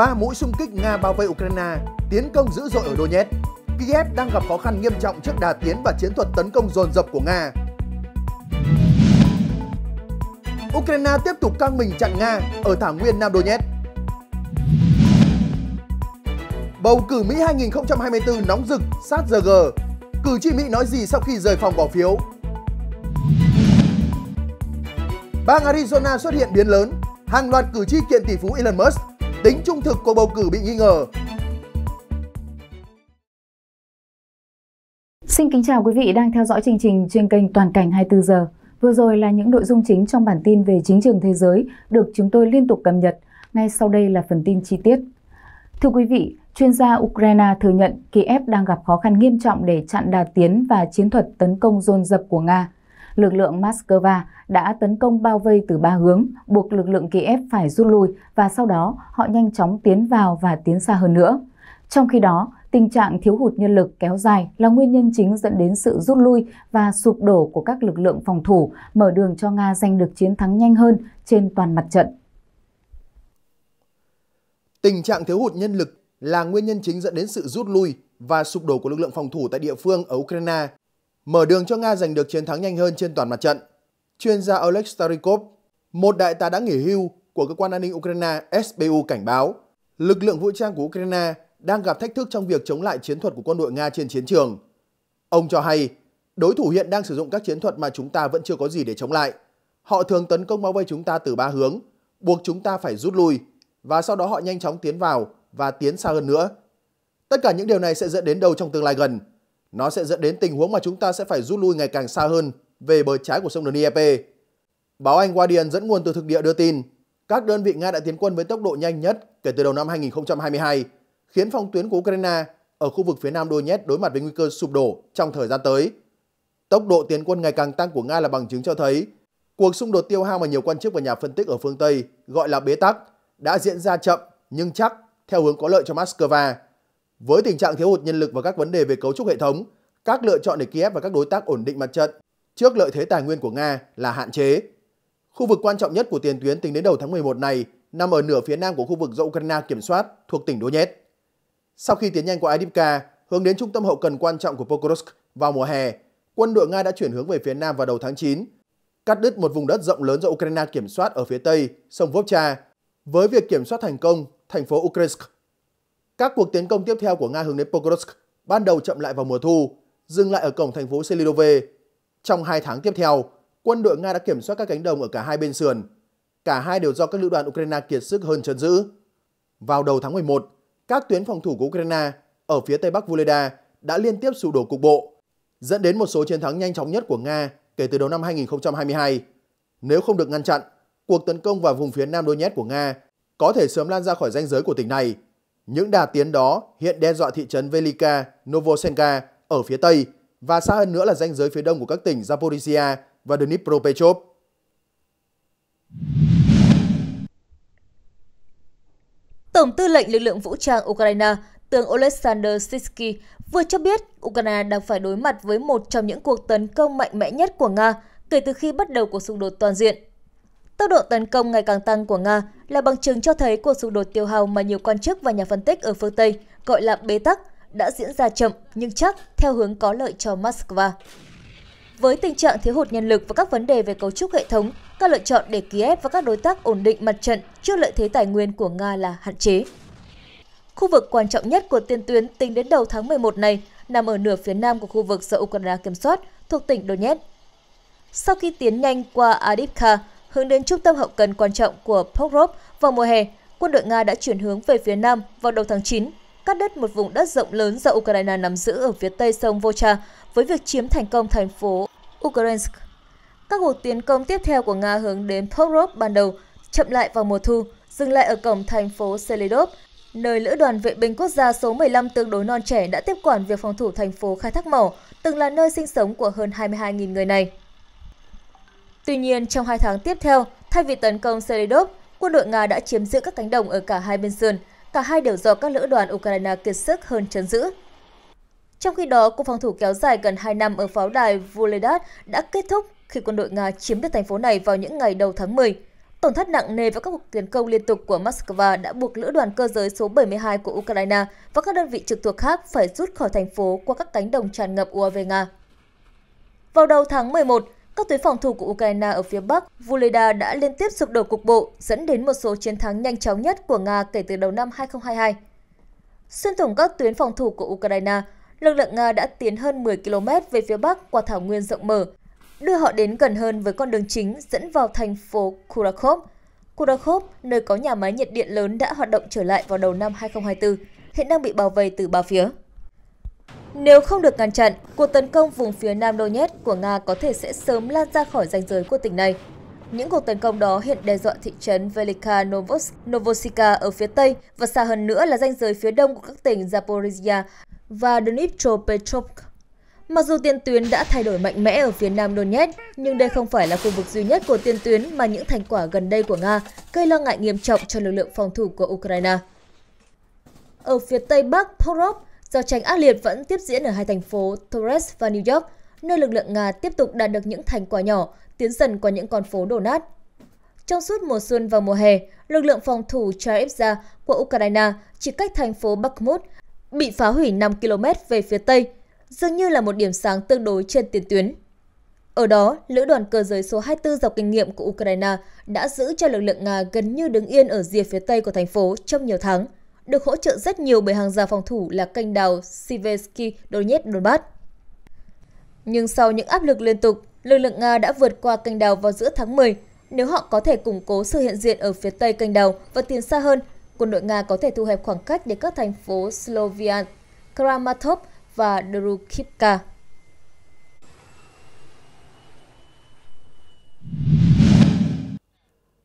ba mũi xung kích Nga bao vây Ukraine, tiến công dữ dội ở Donetsk. Kiev đang gặp khó khăn nghiêm trọng trước đà tiến và chiến thuật tấn công dồn dập của Nga. Ukraine tiếp tục căng mình chặn Nga ở thảo nguyên Nam Donetsk. Bầu cử Mỹ 2024 nóng rực, sát giờ G. Cử tri Mỹ nói gì sau khi rời phòng bỏ phiếu? Bang Arizona xuất hiện biến lớn, hàng loạt cử tri kiện tỷ phú Elon Musk tính trung thực của bầu cử bị nghi ngờ. Xin kính chào quý vị đang theo dõi chương trình trên kênh Toàn cảnh 24 giờ. Vừa rồi là những nội dung chính trong bản tin về chính trường thế giới được chúng tôi liên tục cập nhật. Ngay sau đây là phần tin chi tiết. Thưa quý vị, chuyên gia Ukraine thừa nhận Kiev đang gặp khó khăn nghiêm trọng để chặn đà tiến và chiến thuật tấn công dồn dập của Nga lực lượng Moscow đã tấn công bao vây từ ba hướng, buộc lực lượng Kiev phải rút lui và sau đó họ nhanh chóng tiến vào và tiến xa hơn nữa. Trong khi đó, tình trạng thiếu hụt nhân lực kéo dài là nguyên nhân chính dẫn đến sự rút lui và sụp đổ của các lực lượng phòng thủ, mở đường cho Nga giành được chiến thắng nhanh hơn trên toàn mặt trận. Tình trạng thiếu hụt nhân lực là nguyên nhân chính dẫn đến sự rút lui và sụp đổ của lực lượng phòng thủ tại địa phương ở Ukraine mở đường cho Nga giành được chiến thắng nhanh hơn trên toàn mặt trận. Chuyên gia Oleg Starikov, một đại tá đã nghỉ hưu của cơ quan an ninh Ukraine SBU cảnh báo, lực lượng vũ trang của Ukraine đang gặp thách thức trong việc chống lại chiến thuật của quân đội Nga trên chiến trường. Ông cho hay, đối thủ hiện đang sử dụng các chiến thuật mà chúng ta vẫn chưa có gì để chống lại. Họ thường tấn công bao vây chúng ta từ ba hướng, buộc chúng ta phải rút lui, và sau đó họ nhanh chóng tiến vào và tiến xa hơn nữa. Tất cả những điều này sẽ dẫn đến đâu trong tương lai gần – nó sẽ dẫn đến tình huống mà chúng ta sẽ phải rút lui ngày càng xa hơn về bờ trái của sông Dnieper. Báo Anh Guardian dẫn nguồn từ thực địa đưa tin, các đơn vị Nga đã tiến quân với tốc độ nhanh nhất kể từ đầu năm 2022, khiến phòng tuyến của Ukraine ở khu vực phía nam Donetsk đối mặt với nguy cơ sụp đổ trong thời gian tới. Tốc độ tiến quân ngày càng tăng của Nga là bằng chứng cho thấy cuộc xung đột tiêu hao mà nhiều quan chức và nhà phân tích ở phương Tây gọi là bế tắc đã diễn ra chậm nhưng chắc theo hướng có lợi cho Moscow với tình trạng thiếu hụt nhân lực và các vấn đề về cấu trúc hệ thống, các lựa chọn để Kiev và các đối tác ổn định mặt trận trước lợi thế tài nguyên của Nga là hạn chế. Khu vực quan trọng nhất của tiền tuyến tính đến đầu tháng 11 này nằm ở nửa phía nam của khu vực do Ukraine kiểm soát thuộc tỉnh Donetsk. Sau khi tiến nhanh qua Adivka hướng đến trung tâm hậu cần quan trọng của Pokrovsk vào mùa hè, quân đội Nga đã chuyển hướng về phía nam vào đầu tháng 9, cắt đứt một vùng đất rộng lớn do Ukraine kiểm soát ở phía tây, sông Vovcha, với việc kiểm soát thành công thành phố Ukrainsk các cuộc tiến công tiếp theo của Nga hướng đến Pokrovsk ban đầu chậm lại vào mùa thu, dừng lại ở cổng thành phố Selidove. Trong hai tháng tiếp theo, quân đội Nga đã kiểm soát các cánh đồng ở cả hai bên sườn. Cả hai đều do các lữ đoàn Ukraine kiệt sức hơn trấn giữ. Vào đầu tháng 11, các tuyến phòng thủ của Ukraine ở phía tây bắc Voleda đã liên tiếp sụp đổ cục bộ, dẫn đến một số chiến thắng nhanh chóng nhất của Nga kể từ đầu năm 2022. Nếu không được ngăn chặn, cuộc tấn công vào vùng phía nam Donetsk của Nga có thể sớm lan ra khỏi ranh giới của tỉnh này những đà tiến đó hiện đe dọa thị trấn Velika, Novosenka ở phía Tây và xa hơn nữa là ranh giới phía đông của các tỉnh Zaporizhia và Dnipropetrovsk. Tổng tư lệnh lực lượng vũ trang Ukraine, tướng Oleksandr Sitsky, vừa cho biết Ukraine đang phải đối mặt với một trong những cuộc tấn công mạnh mẽ nhất của Nga kể từ khi bắt đầu cuộc xung đột toàn diện Tốc độ tấn công ngày càng tăng của Nga là bằng chứng cho thấy cuộc xung đột tiêu hao mà nhiều quan chức và nhà phân tích ở phương Tây gọi là bế tắc đã diễn ra chậm nhưng chắc theo hướng có lợi cho Moscow. Với tình trạng thiếu hụt nhân lực và các vấn đề về cấu trúc hệ thống, các lựa chọn để Kiev và các đối tác ổn định mặt trận trước lợi thế tài nguyên của Nga là hạn chế. Khu vực quan trọng nhất của tiền tuyến tính đến đầu tháng 11 này nằm ở nửa phía nam của khu vực do Ukraine kiểm soát, thuộc tỉnh Donetsk. Sau khi tiến nhanh qua Adipka hướng đến trung tâm hậu cần quan trọng của Pokrov vào mùa hè, quân đội Nga đã chuyển hướng về phía nam vào đầu tháng 9, cắt đứt một vùng đất rộng lớn do Ukraine nắm giữ ở phía tây sông Volga với việc chiếm thành công thành phố Ukrainsk. Các cuộc tiến công tiếp theo của Nga hướng đến Pokrov ban đầu, chậm lại vào mùa thu, dừng lại ở cổng thành phố Selidov, nơi lữ đoàn vệ binh quốc gia số 15 tương đối non trẻ đã tiếp quản việc phòng thủ thành phố khai thác mỏ, từng là nơi sinh sống của hơn 22.000 người này. Tuy nhiên, trong hai tháng tiếp theo, thay vì tấn công Seredov, quân đội Nga đã chiếm giữ các cánh đồng ở cả hai bên sườn. Cả hai đều do các lữ đoàn Ukraine kiệt sức hơn chấn giữ. Trong khi đó, cuộc phòng thủ kéo dài gần 2 năm ở pháo đài Vuledad đã kết thúc khi quân đội Nga chiếm được thành phố này vào những ngày đầu tháng 10. Tổn thất nặng nề và các cuộc tiến công liên tục của Moscow đã buộc lữ đoàn cơ giới số 72 của Ukraine và các đơn vị trực thuộc khác phải rút khỏi thành phố qua các cánh đồng tràn ngập UAV Nga. Vào đầu tháng 11, các tuyến phòng thủ của Ukraine ở phía Bắc, Vuleda đã liên tiếp sụp đổ cục bộ, dẫn đến một số chiến thắng nhanh chóng nhất của Nga kể từ đầu năm 2022. Xuyên thủng các tuyến phòng thủ của Ukraine, lực lượng Nga đã tiến hơn 10 km về phía Bắc qua thảo nguyên rộng mở, đưa họ đến gần hơn với con đường chính dẫn vào thành phố Kurakhov. Kurakhov, nơi có nhà máy nhiệt điện lớn đã hoạt động trở lại vào đầu năm 2024, hiện đang bị bảo vệ từ ba phía. Nếu không được ngăn chặn, cuộc tấn công vùng phía nam Donetsk của Nga có thể sẽ sớm lan ra khỏi ranh giới của tỉnh này. Những cuộc tấn công đó hiện đe dọa thị trấn Velika Novos, Novosika ở phía tây và xa hơn nữa là ranh giới phía đông của các tỉnh Zaporizhia và Dnipropetrovsk. Mặc dù tiền tuyến đã thay đổi mạnh mẽ ở phía nam Donetsk, nhưng đây không phải là khu vực duy nhất của tiền tuyến mà những thành quả gần đây của Nga gây lo ngại nghiêm trọng cho lực lượng phòng thủ của Ukraine. Ở phía tây bắc Porov, Giao tranh ác liệt vẫn tiếp diễn ở hai thành phố Torres và New York, nơi lực lượng Nga tiếp tục đạt được những thành quả nhỏ, tiến dần qua những con phố đổ nát. Trong suốt mùa xuân và mùa hè, lực lượng phòng thủ Charivza của Ukraine chỉ cách thành phố Bakhmut bị phá hủy 5 km về phía tây, dường như là một điểm sáng tương đối trên tiền tuyến. Ở đó, lữ đoàn cơ giới số 24 dọc kinh nghiệm của Ukraine đã giữ cho lực lượng Nga gần như đứng yên ở rìa phía tây của thành phố trong nhiều tháng – được hỗ trợ rất nhiều bởi hàng rào phòng thủ là kênh đào Siversky Donetsk Donbass. Nhưng sau những áp lực liên tục, lực lượng Nga đã vượt qua kênh đào vào giữa tháng 10. Nếu họ có thể củng cố sự hiện diện ở phía tây kênh đào và tiến xa hơn, quân đội Nga có thể thu hẹp khoảng cách đến các thành phố Slovian, Kramatorsk và Drukivka.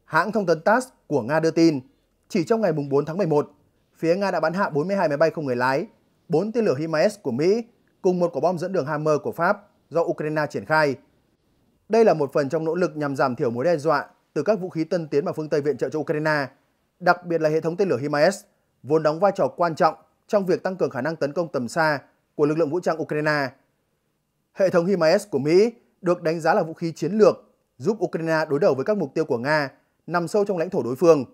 Hãng thông tấn TASS của Nga đưa tin, chỉ trong ngày 4 tháng 11, phía Nga đã bắn hạ 42 máy bay không người lái, 4 tên lửa HIMARS của Mỹ cùng một quả bom dẫn đường Hammer của Pháp do Ukraine triển khai. Đây là một phần trong nỗ lực nhằm giảm thiểu mối đe dọa từ các vũ khí tân tiến mà phương Tây viện trợ cho Ukraine, đặc biệt là hệ thống tên lửa HIMARS, vốn đóng vai trò quan trọng trong việc tăng cường khả năng tấn công tầm xa của lực lượng vũ trang Ukraine. Hệ thống HIMARS của Mỹ được đánh giá là vũ khí chiến lược giúp Ukraine đối đầu với các mục tiêu của Nga nằm sâu trong lãnh thổ đối phương.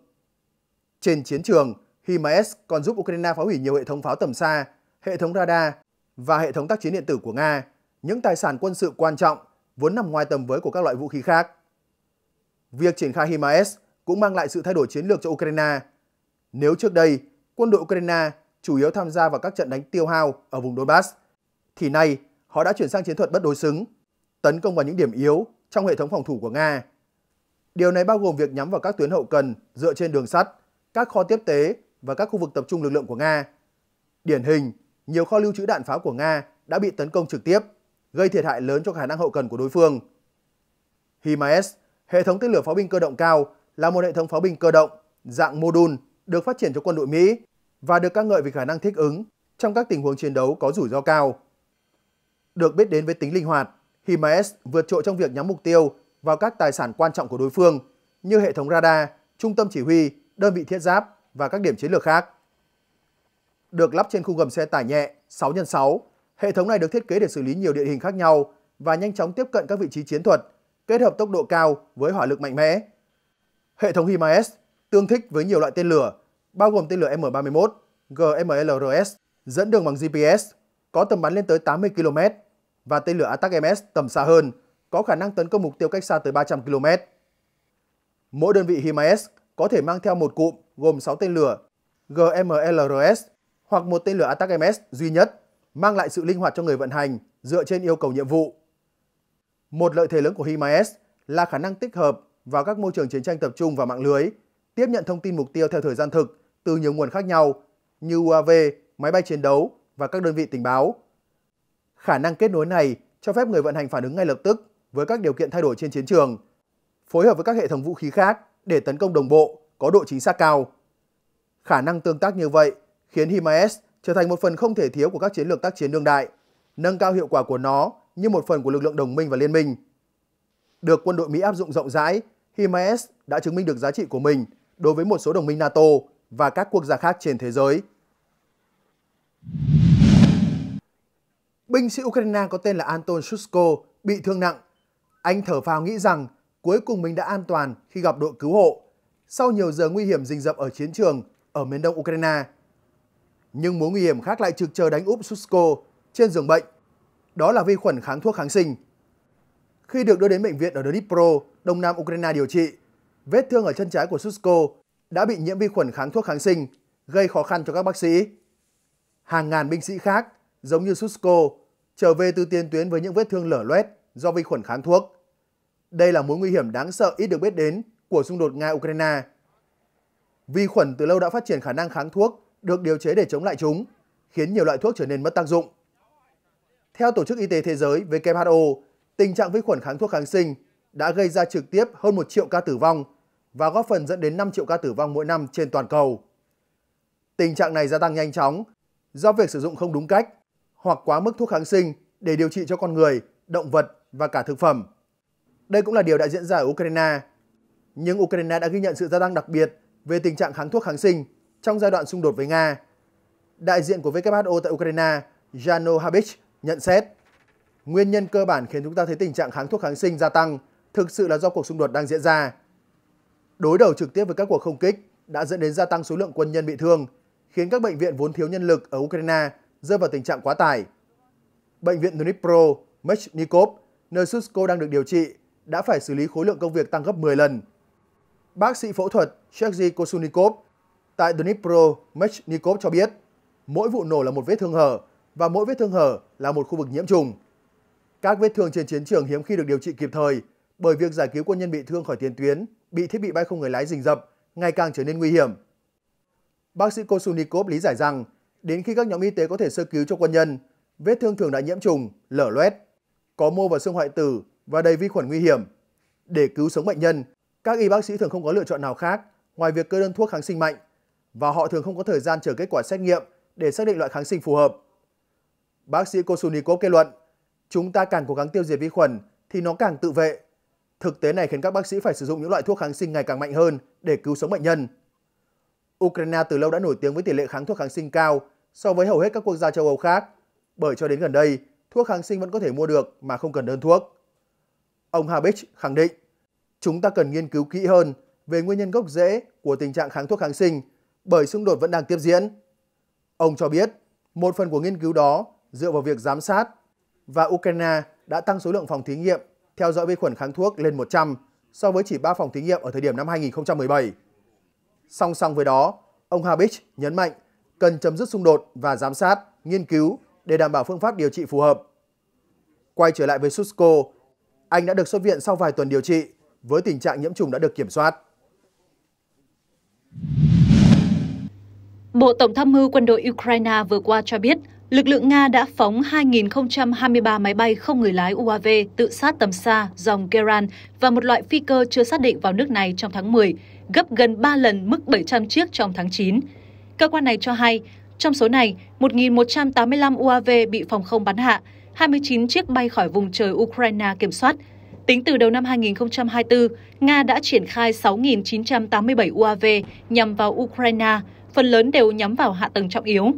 Trên chiến trường, HIMARS còn giúp Ukraine phá hủy nhiều hệ thống pháo tầm xa, hệ thống radar và hệ thống tác chiến điện tử của Nga, những tài sản quân sự quan trọng vốn nằm ngoài tầm với của các loại vũ khí khác. Việc triển khai HIMARS cũng mang lại sự thay đổi chiến lược cho Ukraine. Nếu trước đây, quân đội Ukraine chủ yếu tham gia vào các trận đánh tiêu hao ở vùng Donbass, thì nay họ đã chuyển sang chiến thuật bất đối xứng, tấn công vào những điểm yếu trong hệ thống phòng thủ của Nga. Điều này bao gồm việc nhắm vào các tuyến hậu cần dựa trên đường sắt, các kho tiếp tế và các khu vực tập trung lực lượng của Nga. Điển hình, nhiều kho lưu trữ đạn pháo của Nga đã bị tấn công trực tiếp, gây thiệt hại lớn cho khả năng hậu cần của đối phương. HIMARS, hệ thống tên lửa pháo binh cơ động cao, là một hệ thống pháo binh cơ động dạng mô đun được phát triển cho quân đội Mỹ và được ca ngợi vì khả năng thích ứng trong các tình huống chiến đấu có rủi ro cao. Được biết đến với tính linh hoạt, HIMARS vượt trội trong việc nhắm mục tiêu vào các tài sản quan trọng của đối phương như hệ thống radar, trung tâm chỉ huy, đơn vị thiết giáp và các điểm chiến lược khác. Được lắp trên khu gầm xe tải nhẹ 6x6, hệ thống này được thiết kế để xử lý nhiều địa hình khác nhau và nhanh chóng tiếp cận các vị trí chiến thuật, kết hợp tốc độ cao với hỏa lực mạnh mẽ. Hệ thống HIMARS tương thích với nhiều loại tên lửa, bao gồm tên lửa M31, GMLRS dẫn đường bằng GPS, có tầm bắn lên tới 80 km và tên lửa ATAC-MS tầm xa hơn, có khả năng tấn công mục tiêu cách xa tới 300 km. Mỗi đơn vị HIMARS có thể mang theo một cụm gồm 6 tên lửa GMLRS hoặc một tên lửa ATACMS duy nhất, mang lại sự linh hoạt cho người vận hành dựa trên yêu cầu nhiệm vụ. Một lợi thế lớn của HIMARS là khả năng tích hợp vào các môi trường chiến tranh tập trung và mạng lưới, tiếp nhận thông tin mục tiêu theo thời gian thực từ nhiều nguồn khác nhau như UAV, máy bay chiến đấu và các đơn vị tình báo. Khả năng kết nối này cho phép người vận hành phản ứng ngay lập tức với các điều kiện thay đổi trên chiến trường, phối hợp với các hệ thống vũ khí khác để tấn công đồng bộ có độ chính xác cao. Khả năng tương tác như vậy khiến HIMARS trở thành một phần không thể thiếu của các chiến lược tác chiến đương đại, nâng cao hiệu quả của nó như một phần của lực lượng đồng minh và liên minh. Được quân đội Mỹ áp dụng rộng rãi, HIMARS đã chứng minh được giá trị của mình đối với một số đồng minh NATO và các quốc gia khác trên thế giới. Binh sĩ Ukraine có tên là Anton Shushko bị thương nặng. Anh thở phào nghĩ rằng cuối cùng mình đã an toàn khi gặp đội cứu hộ sau nhiều giờ nguy hiểm rình rập ở chiến trường ở miền đông Ukraine. Nhưng mối nguy hiểm khác lại trực chờ đánh úp Susko trên giường bệnh, đó là vi khuẩn kháng thuốc kháng sinh. Khi được đưa đến bệnh viện ở Dnipro, đông nam Ukraine điều trị, vết thương ở chân trái của Susko đã bị nhiễm vi khuẩn kháng thuốc kháng sinh, gây khó khăn cho các bác sĩ. Hàng ngàn binh sĩ khác, giống như Susko, trở về từ tiền tuyến với những vết thương lở loét do vi khuẩn kháng thuốc. Đây là mối nguy hiểm đáng sợ ít được biết đến của xung đột Nga-Ukraine. Vi khuẩn từ lâu đã phát triển khả năng kháng thuốc được điều chế để chống lại chúng, khiến nhiều loại thuốc trở nên mất tác dụng. Theo Tổ chức Y tế Thế giới WHO, tình trạng vi khuẩn kháng thuốc kháng sinh đã gây ra trực tiếp hơn 1 triệu ca tử vong và góp phần dẫn đến 5 triệu ca tử vong mỗi năm trên toàn cầu. Tình trạng này gia tăng nhanh chóng do việc sử dụng không đúng cách hoặc quá mức thuốc kháng sinh để điều trị cho con người, động vật và cả thực phẩm. Đây cũng là điều đã diễn ra ở Ukraine nhưng Ukraine đã ghi nhận sự gia tăng đặc biệt về tình trạng kháng thuốc kháng sinh trong giai đoạn xung đột với Nga. Đại diện của WHO tại Ukraine, Jano Habich, nhận xét Nguyên nhân cơ bản khiến chúng ta thấy tình trạng kháng thuốc kháng sinh gia tăng thực sự là do cuộc xung đột đang diễn ra. Đối đầu trực tiếp với các cuộc không kích đã dẫn đến gia tăng số lượng quân nhân bị thương, khiến các bệnh viện vốn thiếu nhân lực ở Ukraine rơi vào tình trạng quá tải. Bệnh viện Dnipro, Mechnikov, nơi Susko đang được điều trị, đã phải xử lý khối lượng công việc tăng gấp 10 lần bác sĩ phẫu thuật Sergei Kosunikov tại Dnipro Mechnikov cho biết mỗi vụ nổ là một vết thương hở và mỗi vết thương hở là một khu vực nhiễm trùng. Các vết thương trên chiến trường hiếm khi được điều trị kịp thời bởi việc giải cứu quân nhân bị thương khỏi tiền tuyến bị thiết bị bay không người lái rình rập ngày càng trở nên nguy hiểm. Bác sĩ Kosunikov lý giải rằng đến khi các nhóm y tế có thể sơ cứu cho quân nhân, vết thương thường đã nhiễm trùng, lở loét, có mô và xương hoại tử và đầy vi khuẩn nguy hiểm. Để cứu sống bệnh nhân, các y bác sĩ thường không có lựa chọn nào khác ngoài việc cơ đơn thuốc kháng sinh mạnh và họ thường không có thời gian chờ kết quả xét nghiệm để xác định loại kháng sinh phù hợp. Bác sĩ Kosunikov kết luận, chúng ta càng cố gắng tiêu diệt vi khuẩn thì nó càng tự vệ. Thực tế này khiến các bác sĩ phải sử dụng những loại thuốc kháng sinh ngày càng mạnh hơn để cứu sống bệnh nhân. Ukraine từ lâu đã nổi tiếng với tỷ lệ kháng thuốc kháng sinh cao so với hầu hết các quốc gia châu Âu khác, bởi cho đến gần đây, thuốc kháng sinh vẫn có thể mua được mà không cần đơn thuốc. Ông Habich khẳng định, chúng ta cần nghiên cứu kỹ hơn về nguyên nhân gốc rễ của tình trạng kháng thuốc kháng sinh bởi xung đột vẫn đang tiếp diễn. Ông cho biết, một phần của nghiên cứu đó dựa vào việc giám sát và Ukraine đã tăng số lượng phòng thí nghiệm theo dõi vi khuẩn kháng thuốc lên 100 so với chỉ 3 phòng thí nghiệm ở thời điểm năm 2017. Song song với đó, ông Habich nhấn mạnh cần chấm dứt xung đột và giám sát, nghiên cứu để đảm bảo phương pháp điều trị phù hợp. Quay trở lại với Susco, anh đã được xuất viện sau vài tuần điều trị với tình trạng nhiễm trùng đã được kiểm soát. Bộ Tổng tham mưu quân đội Ukraine vừa qua cho biết, lực lượng Nga đã phóng 2.023 máy bay không người lái UAV tự sát tầm xa dòng Keran và một loại phi cơ chưa xác định vào nước này trong tháng 10, gấp gần 3 lần mức 700 chiếc trong tháng 9. Cơ quan này cho hay, trong số này, 1.185 UAV bị phòng không bắn hạ, 29 chiếc bay khỏi vùng trời Ukraine kiểm soát – Tính từ đầu năm 2024, Nga đã triển khai 6.987 UAV nhằm vào Ukraine, phần lớn đều nhắm vào hạ tầng trọng yếu.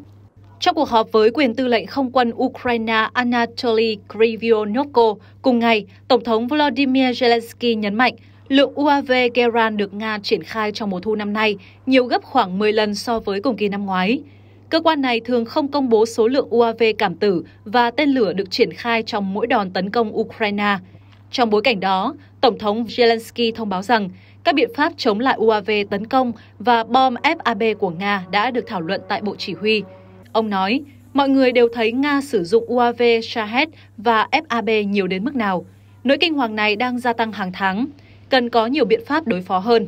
Trong cuộc họp với quyền tư lệnh không quân Ukraine Anatoly Krivyonko cùng ngày, Tổng thống Volodymyr Zelensky nhấn mạnh lượng UAV Geran được Nga triển khai trong mùa thu năm nay nhiều gấp khoảng 10 lần so với cùng kỳ năm ngoái. Cơ quan này thường không công bố số lượng UAV cảm tử và tên lửa được triển khai trong mỗi đòn tấn công Ukraine. Trong bối cảnh đó, Tổng thống Zelensky thông báo rằng các biện pháp chống lại UAV tấn công và bom FAB của Nga đã được thảo luận tại Bộ Chỉ huy. Ông nói, mọi người đều thấy Nga sử dụng UAV Shahed và FAB nhiều đến mức nào. Nỗi kinh hoàng này đang gia tăng hàng tháng, cần có nhiều biện pháp đối phó hơn.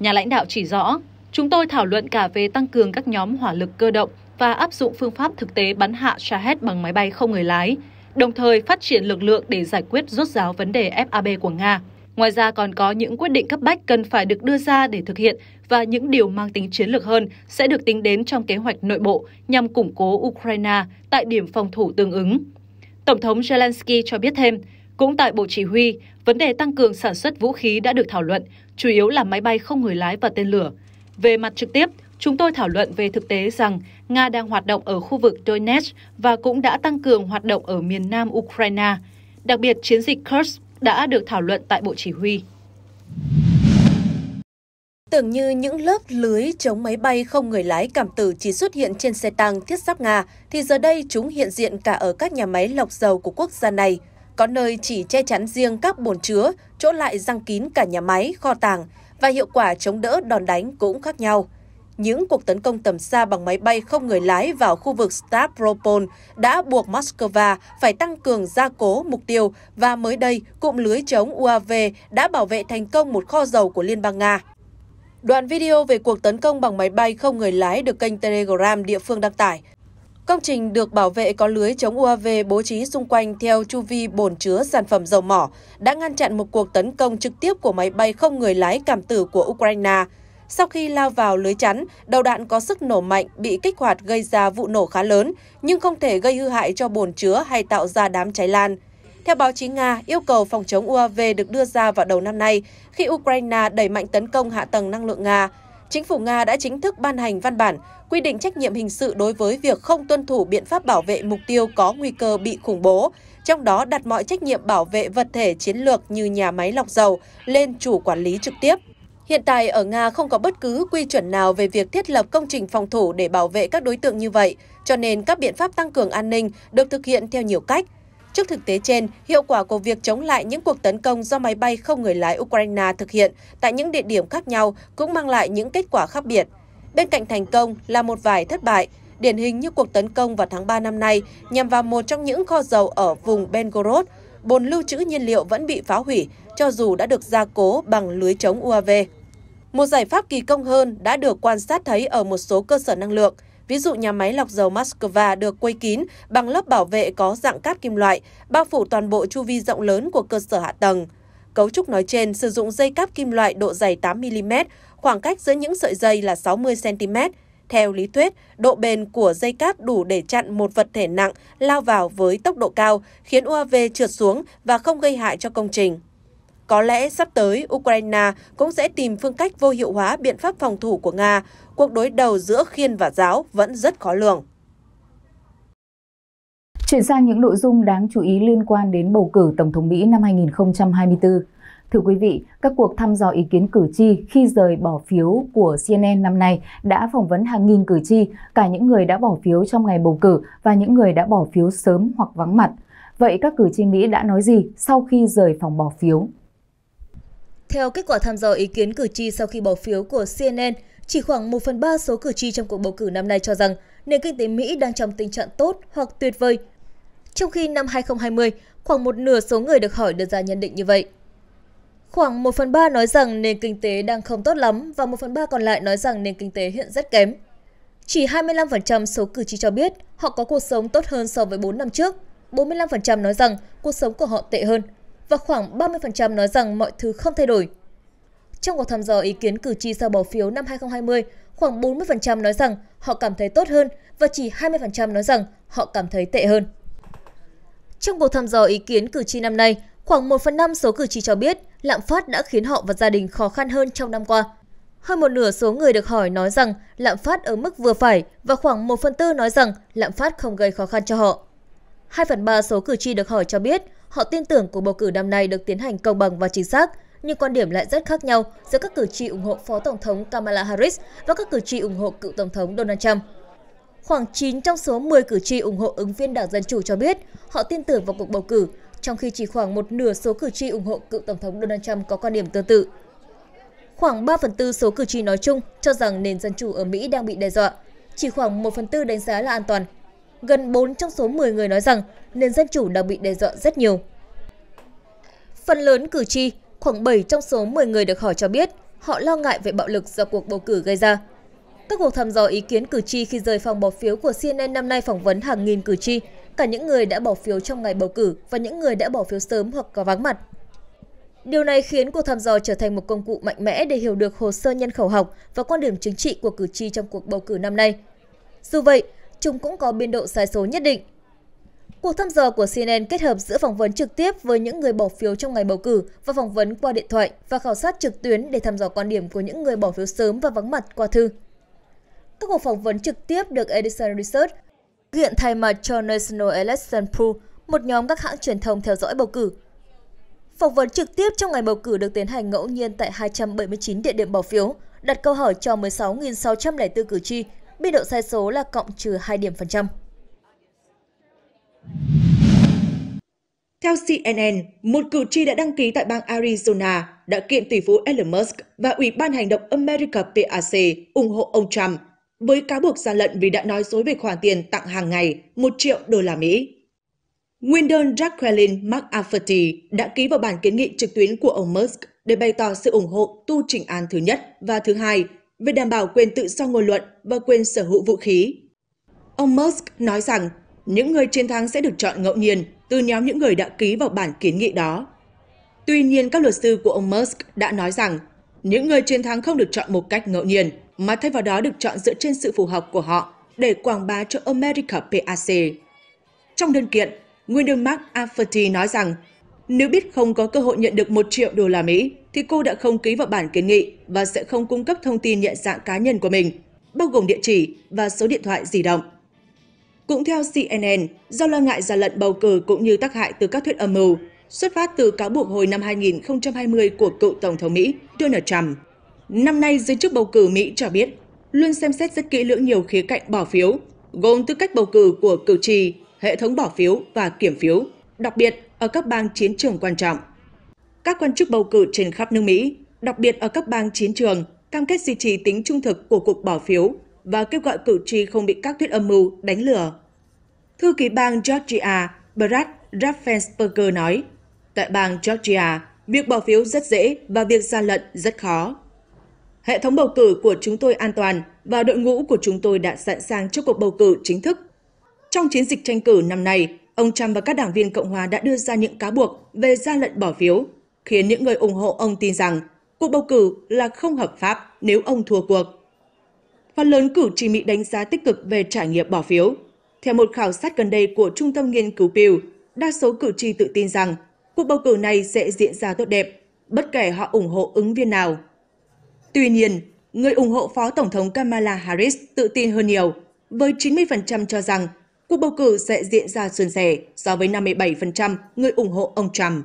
Nhà lãnh đạo chỉ rõ, chúng tôi thảo luận cả về tăng cường các nhóm hỏa lực cơ động và áp dụng phương pháp thực tế bắn hạ Shahed bằng máy bay không người lái, đồng thời phát triển lực lượng để giải quyết rốt ráo vấn đề FAB của Nga. Ngoài ra còn có những quyết định cấp bách cần phải được đưa ra để thực hiện và những điều mang tính chiến lược hơn sẽ được tính đến trong kế hoạch nội bộ nhằm củng cố Ukraine tại điểm phòng thủ tương ứng. Tổng thống Zelensky cho biết thêm, cũng tại Bộ Chỉ huy, vấn đề tăng cường sản xuất vũ khí đã được thảo luận, chủ yếu là máy bay không người lái và tên lửa. Về mặt trực tiếp, Chúng tôi thảo luận về thực tế rằng Nga đang hoạt động ở khu vực Donetsk và cũng đã tăng cường hoạt động ở miền nam Ukraine. Đặc biệt, chiến dịch Kursk đã được thảo luận tại Bộ Chỉ huy. Tưởng như những lớp lưới chống máy bay không người lái cảm tử chỉ xuất hiện trên xe tăng thiết giáp Nga, thì giờ đây chúng hiện diện cả ở các nhà máy lọc dầu của quốc gia này. Có nơi chỉ che chắn riêng các bồn chứa, chỗ lại răng kín cả nhà máy, kho tàng, và hiệu quả chống đỡ đòn đánh cũng khác nhau những cuộc tấn công tầm xa bằng máy bay không người lái vào khu vực Stavropol đã buộc Moscow phải tăng cường gia cố mục tiêu và mới đây, cụm lưới chống UAV đã bảo vệ thành công một kho dầu của Liên bang Nga. Đoạn video về cuộc tấn công bằng máy bay không người lái được kênh Telegram địa phương đăng tải. Công trình được bảo vệ có lưới chống UAV bố trí xung quanh theo chu vi bồn chứa sản phẩm dầu mỏ, đã ngăn chặn một cuộc tấn công trực tiếp của máy bay không người lái cảm tử của Ukraine – sau khi lao vào lưới chắn, đầu đạn có sức nổ mạnh bị kích hoạt gây ra vụ nổ khá lớn, nhưng không thể gây hư hại cho bồn chứa hay tạo ra đám cháy lan. Theo báo chí Nga, yêu cầu phòng chống UAV được đưa ra vào đầu năm nay khi Ukraine đẩy mạnh tấn công hạ tầng năng lượng Nga. Chính phủ Nga đã chính thức ban hành văn bản quy định trách nhiệm hình sự đối với việc không tuân thủ biện pháp bảo vệ mục tiêu có nguy cơ bị khủng bố, trong đó đặt mọi trách nhiệm bảo vệ vật thể chiến lược như nhà máy lọc dầu lên chủ quản lý trực tiếp. Hiện tại ở Nga không có bất cứ quy chuẩn nào về việc thiết lập công trình phòng thủ để bảo vệ các đối tượng như vậy, cho nên các biện pháp tăng cường an ninh được thực hiện theo nhiều cách. Trước thực tế trên, hiệu quả của việc chống lại những cuộc tấn công do máy bay không người lái Ukraine thực hiện tại những địa điểm khác nhau cũng mang lại những kết quả khác biệt. Bên cạnh thành công là một vài thất bại, điển hình như cuộc tấn công vào tháng 3 năm nay nhằm vào một trong những kho dầu ở vùng Belgorod, bồn lưu trữ nhiên liệu vẫn bị phá hủy cho dù đã được gia cố bằng lưới chống UAV. Một giải pháp kỳ công hơn đã được quan sát thấy ở một số cơ sở năng lượng, ví dụ nhà máy lọc dầu Moscow được quây kín bằng lớp bảo vệ có dạng cát kim loại, bao phủ toàn bộ chu vi rộng lớn của cơ sở hạ tầng. Cấu trúc nói trên sử dụng dây cáp kim loại độ dày 8mm, khoảng cách giữa những sợi dây là 60cm. Theo lý thuyết, độ bền của dây cáp đủ để chặn một vật thể nặng lao vào với tốc độ cao, khiến UAV trượt xuống và không gây hại cho công trình. Có lẽ sắp tới, Ukraine cũng sẽ tìm phương cách vô hiệu hóa biện pháp phòng thủ của Nga. Cuộc đối đầu giữa khiên và giáo vẫn rất khó lường. Chuyển sang những nội dung đáng chú ý liên quan đến bầu cử Tổng thống Mỹ năm 2024. Thưa quý vị, các cuộc thăm dò ý kiến cử tri khi rời bỏ phiếu của CNN năm nay đã phỏng vấn hàng nghìn cử tri, cả những người đã bỏ phiếu trong ngày bầu cử và những người đã bỏ phiếu sớm hoặc vắng mặt. Vậy các cử tri Mỹ đã nói gì sau khi rời phòng bỏ phiếu? Theo kết quả thăm dò ý kiến cử tri sau khi bỏ phiếu của CNN, chỉ khoảng 1 phần 3 số cử tri trong cuộc bầu cử năm nay cho rằng nền kinh tế Mỹ đang trong tình trạng tốt hoặc tuyệt vời. Trong khi năm 2020, khoảng một nửa số người được hỏi đưa ra nhận định như vậy. Khoảng 1 phần 3 nói rằng nền kinh tế đang không tốt lắm và 1 phần 3 còn lại nói rằng nền kinh tế hiện rất kém. Chỉ 25% số cử tri cho biết họ có cuộc sống tốt hơn so với 4 năm trước, 45% nói rằng cuộc sống của họ tệ hơn – và khoảng 30% nói rằng mọi thứ không thay đổi. Trong cuộc thăm dò ý kiến cử tri sau bỏ phiếu năm 2020, khoảng 40% nói rằng họ cảm thấy tốt hơn và chỉ 20% nói rằng họ cảm thấy tệ hơn. Trong cuộc thăm dò ý kiến cử tri năm nay, khoảng 1 phần 5 số cử tri cho biết lạm phát đã khiến họ và gia đình khó khăn hơn trong năm qua. Hơn một nửa số người được hỏi nói rằng lạm phát ở mức vừa phải và khoảng 1 phần tư nói rằng lạm phát không gây khó khăn cho họ. 2 phần 3 số cử tri được hỏi cho biết Họ tin tưởng cuộc bầu cử năm nay được tiến hành công bằng và chính xác, nhưng quan điểm lại rất khác nhau giữa các cử tri ủng hộ Phó Tổng thống Kamala Harris và các cử tri ủng hộ cựu Tổng thống Donald Trump. Khoảng 9 trong số 10 cử tri ủng hộ ứng viên Đảng Dân Chủ cho biết họ tin tưởng vào cuộc bầu cử, trong khi chỉ khoảng một nửa số cử tri ủng hộ cựu Tổng thống Donald Trump có quan điểm tương tự. Khoảng 3 phần tư số cử tri nói chung cho rằng nền dân chủ ở Mỹ đang bị đe dọa. Chỉ khoảng 1 phần tư đánh giá là an toàn gần 4 trong số 10 người nói rằng nền dân chủ đang bị đe dọa rất nhiều. Phần lớn cử tri, khoảng 7 trong số 10 người được hỏi cho biết họ lo ngại về bạo lực do cuộc bầu cử gây ra. Các cuộc thăm dò ý kiến cử tri khi rời phòng bỏ phiếu của CNN năm nay phỏng vấn hàng nghìn cử tri, cả những người đã bỏ phiếu trong ngày bầu cử và những người đã bỏ phiếu sớm hoặc có vắng mặt. Điều này khiến cuộc thăm dò trở thành một công cụ mạnh mẽ để hiểu được hồ sơ nhân khẩu học và quan điểm chính trị của cử tri trong cuộc bầu cử năm nay. Dù vậy, chúng cũng có biên độ sai số nhất định. Cuộc thăm dò của CNN kết hợp giữa phỏng vấn trực tiếp với những người bỏ phiếu trong ngày bầu cử và phỏng vấn qua điện thoại và khảo sát trực tuyến để thăm dò quan điểm của những người bỏ phiếu sớm và vắng mặt qua thư. Các cuộc phỏng vấn trực tiếp được Edison Research thực hiện thay mặt cho National Election Pool, một nhóm các hãng truyền thông theo dõi bầu cử. Phỏng vấn trực tiếp trong ngày bầu cử được tiến hành ngẫu nhiên tại 279 địa điểm bỏ phiếu, đặt câu hỏi cho 16.604 cử tri biên độ sai số là cộng trừ 2 điểm phần trăm. Theo CNN, một cử tri đã đăng ký tại bang Arizona đã kiện tỷ phú Elon Musk và Ủy ban Hành động America PAC ủng hộ ông Trump với cáo buộc gian lận vì đã nói dối về khoản tiền tặng hàng ngày 1 triệu đô la Mỹ. Nguyên đơn Jacqueline McAfee đã ký vào bản kiến nghị trực tuyến của ông Musk để bày tỏ sự ủng hộ tu trình án thứ nhất và thứ hai về đảm bảo quyền tự do ngôn luận và quyền sở hữu vũ khí. Ông Musk nói rằng những người chiến thắng sẽ được chọn ngẫu nhiên từ nhóm những người đã ký vào bản kiến nghị đó. Tuy nhiên, các luật sư của ông Musk đã nói rằng những người chiến thắng không được chọn một cách ngẫu nhiên, mà thay vào đó được chọn dựa trên sự phù hợp của họ để quảng bá cho America PAC. Trong đơn kiện, nguyên William Mark Afferty nói rằng nếu biết không có cơ hội nhận được 1 triệu đô la Mỹ, thì cô đã không ký vào bản kiến nghị và sẽ không cung cấp thông tin nhận dạng cá nhân của mình, bao gồm địa chỉ và số điện thoại di động. Cũng theo CNN, do lo ngại gian lận bầu cử cũng như tác hại từ các thuyết âm mưu, xuất phát từ cáo buộc hồi năm 2020 của cựu Tổng thống Mỹ Donald Trump. Năm nay, giới chức bầu cử Mỹ cho biết luôn xem xét rất kỹ lưỡng nhiều khía cạnh bỏ phiếu, gồm tư cách bầu cử của cử tri, hệ thống bỏ phiếu và kiểm phiếu – đặc biệt ở các bang chiến trường quan trọng. Các quan chức bầu cử trên khắp nước Mỹ, đặc biệt ở các bang chiến trường, cam kết duy trì tính trung thực của cuộc bỏ phiếu và kêu gọi cử tri không bị các thuyết âm mưu đánh lừa. Thư ký bang Georgia Brad Raffensperger nói, tại bang Georgia, việc bỏ phiếu rất dễ và việc gian lận rất khó. Hệ thống bầu cử của chúng tôi an toàn và đội ngũ của chúng tôi đã sẵn sàng cho cuộc bầu cử chính thức. Trong chiến dịch tranh cử năm nay, ông Trump và các đảng viên Cộng hòa đã đưa ra những cáo buộc về gian lận bỏ phiếu, khiến những người ủng hộ ông tin rằng cuộc bầu cử là không hợp pháp nếu ông thua cuộc. Phần lớn cử tri Mỹ đánh giá tích cực về trải nghiệm bỏ phiếu. Theo một khảo sát gần đây của Trung tâm Nghiên cứu Pew, đa số cử tri tự tin rằng cuộc bầu cử này sẽ diễn ra tốt đẹp, bất kể họ ủng hộ ứng viên nào. Tuy nhiên, người ủng hộ Phó Tổng thống Kamala Harris tự tin hơn nhiều, với 90% cho rằng Cuộc bầu cử sẽ diễn ra xuân sẻ so với 57% người ủng hộ ông Trump.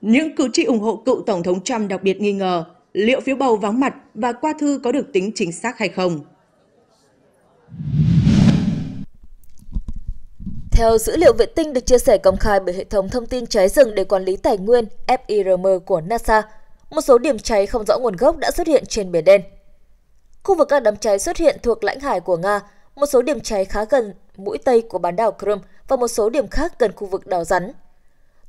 Những cử tri ủng hộ cựu Tổng thống Trump đặc biệt nghi ngờ liệu phiếu bầu vắng mặt và qua thư có được tính chính xác hay không. Theo dữ liệu vệ tinh được chia sẻ công khai bởi hệ thống thông tin cháy rừng để quản lý tài nguyên FIRM của NASA, một số điểm cháy không rõ nguồn gốc đã xuất hiện trên Biển Đen. Khu vực các đám cháy xuất hiện thuộc lãnh hải của Nga, một số điểm cháy khá gần mũi Tây của bán đảo Crimea và một số điểm khác gần khu vực đảo rắn.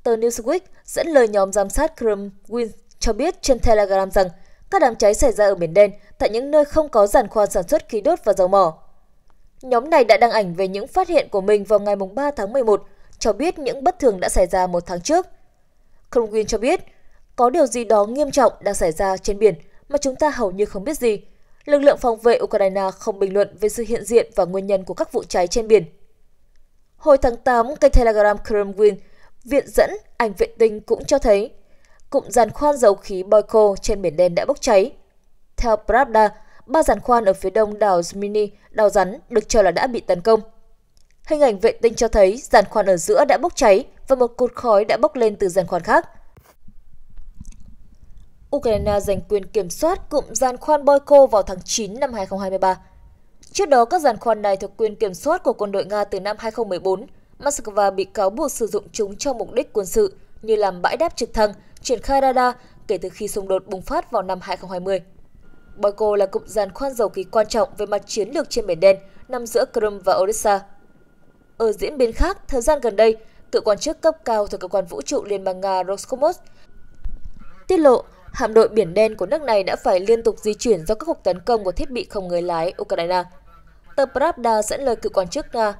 Tờ Newsweek dẫn lời nhóm giám sát Crimea Win cho biết trên Telegram rằng các đám cháy xảy ra ở Biển Đen tại những nơi không có giàn khoan sản xuất khí đốt và dầu mỏ. Nhóm này đã đăng ảnh về những phát hiện của mình vào ngày 3 tháng 11, cho biết những bất thường đã xảy ra một tháng trước. Kromwin cho biết, có điều gì đó nghiêm trọng đang xảy ra trên biển mà chúng ta hầu như không biết gì, Lực lượng phòng vệ Ukraine không bình luận về sự hiện diện và nguyên nhân của các vụ cháy trên biển. Hồi tháng 8, kênh Telegram Kremlin viện dẫn ảnh vệ tinh cũng cho thấy cụm giàn khoan dầu khí Boyko trên Biển Đen đã bốc cháy. Theo Pravda, ba giàn khoan ở phía đông đảo Zmini, Đảo rắn, được cho là đã bị tấn công. Hình ảnh vệ tinh cho thấy giàn khoan ở giữa đã bốc cháy và một cột khói đã bốc lên từ giàn khoan khác – Ukraine giành quyền kiểm soát cụm giàn khoan Boyko vào tháng 9 năm 2023. Trước đó, các giàn khoan này thuộc quyền kiểm soát của quân đội Nga từ năm 2014. Moscow bị cáo buộc sử dụng chúng cho mục đích quân sự như làm bãi đáp trực thăng, triển khai radar kể từ khi xung đột bùng phát vào năm 2020. Boyko là cụm giàn khoan dầu khí quan trọng về mặt chiến lược trên Biển Đen, nằm giữa Crimea và Odessa. Ở diễn biến khác, thời gian gần đây, cựu quan chức cấp cao thuộc cơ quan vũ trụ Liên bang Nga Roscosmos tiết lộ Hạm đội Biển Đen của nước này đã phải liên tục di chuyển do các cuộc tấn công của thiết bị không người lái Ukraine. Tờ Pravda dẫn lời cựu quan chức Nga.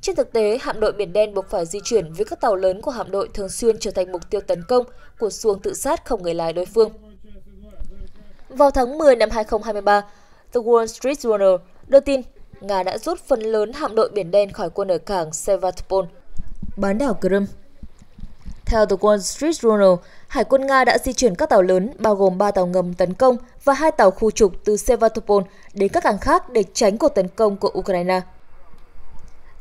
Trên thực tế, hạm đội Biển Đen buộc phải di chuyển với các tàu lớn của hạm đội thường xuyên trở thành mục tiêu tấn công của xuồng tự sát không người lái đối phương. Vào tháng 10 năm 2023, The Wall Street Journal đưa tin Nga đã rút phần lớn hạm đội Biển Đen khỏi quân ở cảng Sevastopol, bán đảo Crimea. Theo The Wall Street Journal, Hải quân Nga đã di chuyển các tàu lớn bao gồm 3 tàu ngầm tấn công và hai tàu khu trục từ Sevastopol đến các cảng khác để tránh cuộc tấn công của Ukraine.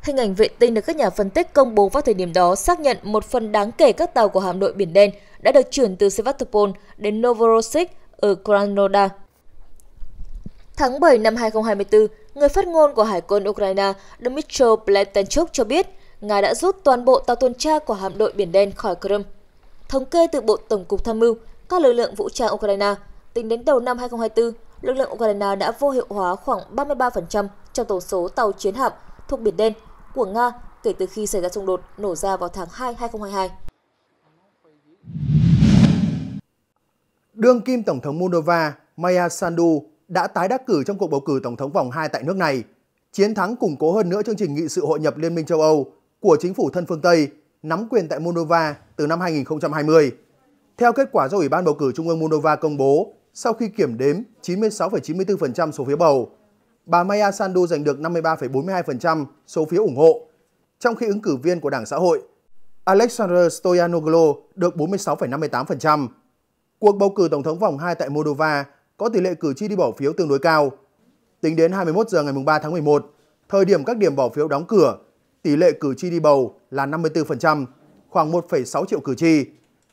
Hình ảnh vệ tinh được các nhà phân tích công bố vào thời điểm đó xác nhận một phần đáng kể các tàu của hạm đội Biển Đen đã được chuyển từ Sevastopol đến Novorossiysk ở Krasnodar. Tháng 7 năm 2024, người phát ngôn của Hải quân Ukraine Dmytro Pletenchuk cho biết Nga đã rút toàn bộ tàu tuần tra của hạm đội Biển Đen khỏi Crimea. Thống kê từ Bộ Tổng cục Tham mưu, các lực lượng vũ trang Ukraine tính đến đầu năm 2024, lực lượng Ukraine đã vô hiệu hóa khoảng 33% trong tổng số tàu chiến hạm thuộc Biển Đen của Nga kể từ khi xảy ra xung đột nổ ra vào tháng 2 2022. Đương kim Tổng thống Moldova Maya Sandu đã tái đắc cử trong cuộc bầu cử Tổng thống vòng 2 tại nước này. Chiến thắng củng cố hơn nữa chương trình nghị sự hội nhập Liên minh châu Âu của chính phủ thân phương Tây nắm quyền tại Moldova từ năm 2020. Theo kết quả do Ủy ban Bầu cử Trung ương Moldova công bố, sau khi kiểm đếm 96,94% số phiếu bầu, bà Maya Sandu giành được 53,42% số phiếu ủng hộ, trong khi ứng cử viên của Đảng Xã hội Alexander Stoyanoglu được 46,58%. Cuộc bầu cử tổng thống vòng 2 tại Moldova có tỷ lệ cử tri đi bỏ phiếu tương đối cao. Tính đến 21 giờ ngày 3 tháng 11, thời điểm các điểm bỏ phiếu đóng cửa tỷ lệ cử tri đi bầu là 54%, khoảng 1,6 triệu cử tri,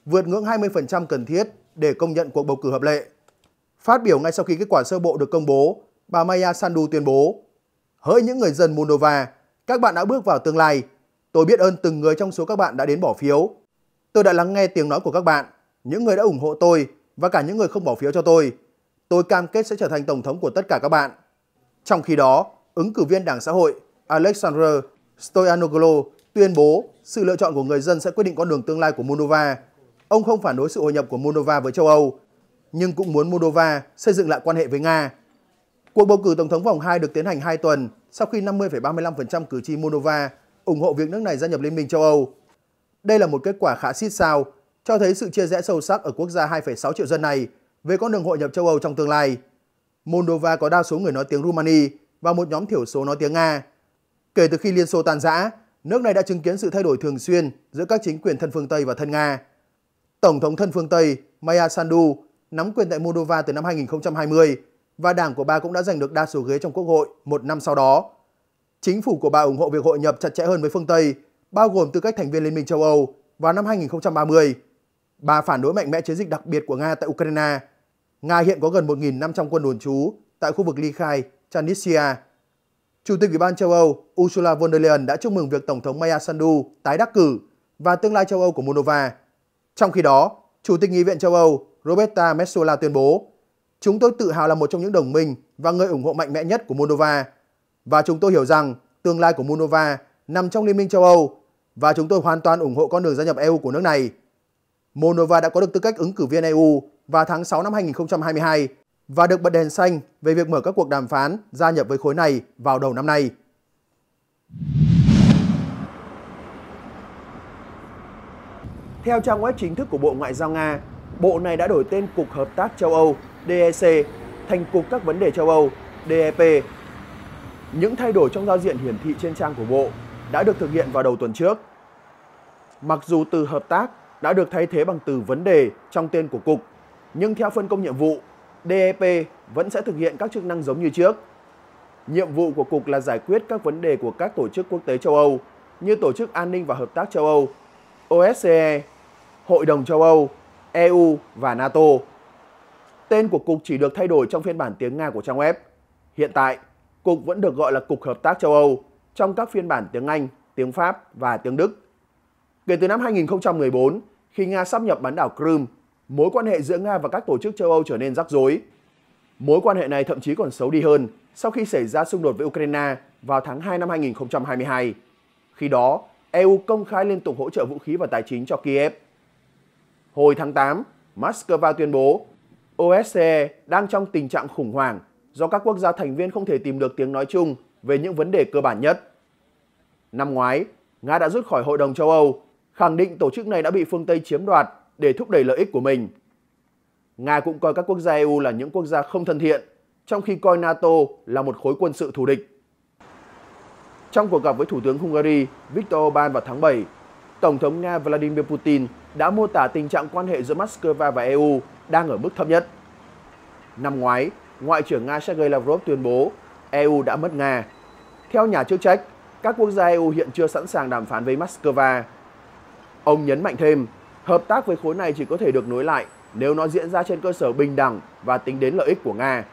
vượt ngưỡng 20% cần thiết để công nhận cuộc bầu cử hợp lệ. Phát biểu ngay sau khi kết quả sơ bộ được công bố, bà Maya Sandu tuyên bố, hỡi những người dân Moldova, các bạn đã bước vào tương lai. Tôi biết ơn từng người trong số các bạn đã đến bỏ phiếu. Tôi đã lắng nghe tiếng nói của các bạn, những người đã ủng hộ tôi và cả những người không bỏ phiếu cho tôi. Tôi cam kết sẽ trở thành tổng thống của tất cả các bạn. Trong khi đó, ứng cử viên Đảng Xã hội Alexander Stoyanoglo tuyên bố sự lựa chọn của người dân sẽ quyết định con đường tương lai của Moldova. Ông không phản đối sự hội nhập của Moldova với châu Âu, nhưng cũng muốn Moldova xây dựng lại quan hệ với Nga. Cuộc bầu cử tổng thống vòng 2 được tiến hành 2 tuần sau khi 50,35% cử tri Moldova ủng hộ việc nước này gia nhập Liên minh châu Âu. Đây là một kết quả khá xít sao, cho thấy sự chia rẽ sâu sắc ở quốc gia 2,6 triệu dân này về con đường hội nhập châu Âu trong tương lai. Moldova có đa số người nói tiếng Rumani và một nhóm thiểu số nói tiếng Nga. Kể từ khi Liên Xô tan rã, nước này đã chứng kiến sự thay đổi thường xuyên giữa các chính quyền thân phương Tây và thân Nga. Tổng thống thân phương Tây Maya Sandu nắm quyền tại Moldova từ năm 2020 và đảng của bà cũng đã giành được đa số ghế trong quốc hội một năm sau đó. Chính phủ của bà ủng hộ việc hội nhập chặt chẽ hơn với phương Tây, bao gồm tư cách thành viên Liên minh châu Âu vào năm 2030. Bà phản đối mạnh mẽ chiến dịch đặc biệt của Nga tại Ukraine. Nga hiện có gần 1.500 quân đồn trú tại khu vực ly khai Transnistria Chủ tịch Ủy ban châu Âu Ursula von der Leyen đã chúc mừng việc Tổng thống Maya Sandu tái đắc cử và tương lai châu Âu của Moldova. Trong khi đó, Chủ tịch Nghị viện châu Âu Roberta Metsola tuyên bố Chúng tôi tự hào là một trong những đồng minh và người ủng hộ mạnh mẽ nhất của Moldova. Và chúng tôi hiểu rằng tương lai của Moldova nằm trong Liên minh châu Âu và chúng tôi hoàn toàn ủng hộ con đường gia nhập EU của nước này. Moldova đã có được tư cách ứng cử viên EU vào tháng 6 năm 2022 và được bật đèn xanh về việc mở các cuộc đàm phán gia nhập với khối này vào đầu năm nay. Theo trang web chính thức của Bộ Ngoại giao Nga, bộ này đã đổi tên Cục Hợp tác châu Âu DEC thành Cục các vấn đề châu Âu DEP. Những thay đổi trong giao diện hiển thị trên trang của bộ đã được thực hiện vào đầu tuần trước. Mặc dù từ hợp tác đã được thay thế bằng từ vấn đề trong tên của cục, nhưng theo phân công nhiệm vụ, DEP vẫn sẽ thực hiện các chức năng giống như trước. Nhiệm vụ của Cục là giải quyết các vấn đề của các tổ chức quốc tế châu Âu như Tổ chức An ninh và Hợp tác châu Âu, OSCE, Hội đồng châu Âu, EU và NATO. Tên của Cục chỉ được thay đổi trong phiên bản tiếng Nga của trang web. Hiện tại, Cục vẫn được gọi là Cục Hợp tác châu Âu trong các phiên bản tiếng Anh, tiếng Pháp và tiếng Đức. Kể từ năm 2014, khi Nga sắp nhập bán đảo Crimea, mối quan hệ giữa Nga và các tổ chức châu Âu trở nên rắc rối. Mối quan hệ này thậm chí còn xấu đi hơn sau khi xảy ra xung đột với Ukraine vào tháng 2 năm 2022. Khi đó, EU công khai liên tục hỗ trợ vũ khí và tài chính cho Kiev. Hồi tháng 8, Moscow tuyên bố OSCE đang trong tình trạng khủng hoảng do các quốc gia thành viên không thể tìm được tiếng nói chung về những vấn đề cơ bản nhất. Năm ngoái, Nga đã rút khỏi Hội đồng châu Âu, khẳng định tổ chức này đã bị phương Tây chiếm đoạt để thúc đẩy lợi ích của mình. Nga cũng coi các quốc gia EU là những quốc gia không thân thiện, trong khi coi NATO là một khối quân sự thù địch. Trong cuộc gặp với Thủ tướng Hungary Viktor Orbán vào tháng 7, Tổng thống Nga Vladimir Putin đã mô tả tình trạng quan hệ giữa Moscow và EU đang ở mức thấp nhất. Năm ngoái, Ngoại trưởng Nga Sergei Lavrov tuyên bố EU đã mất Nga. Theo nhà chức trách, các quốc gia EU hiện chưa sẵn sàng đàm phán với Moscow. Ông nhấn mạnh thêm, Hợp tác với khối này chỉ có thể được nối lại nếu nó diễn ra trên cơ sở bình đẳng và tính đến lợi ích của Nga.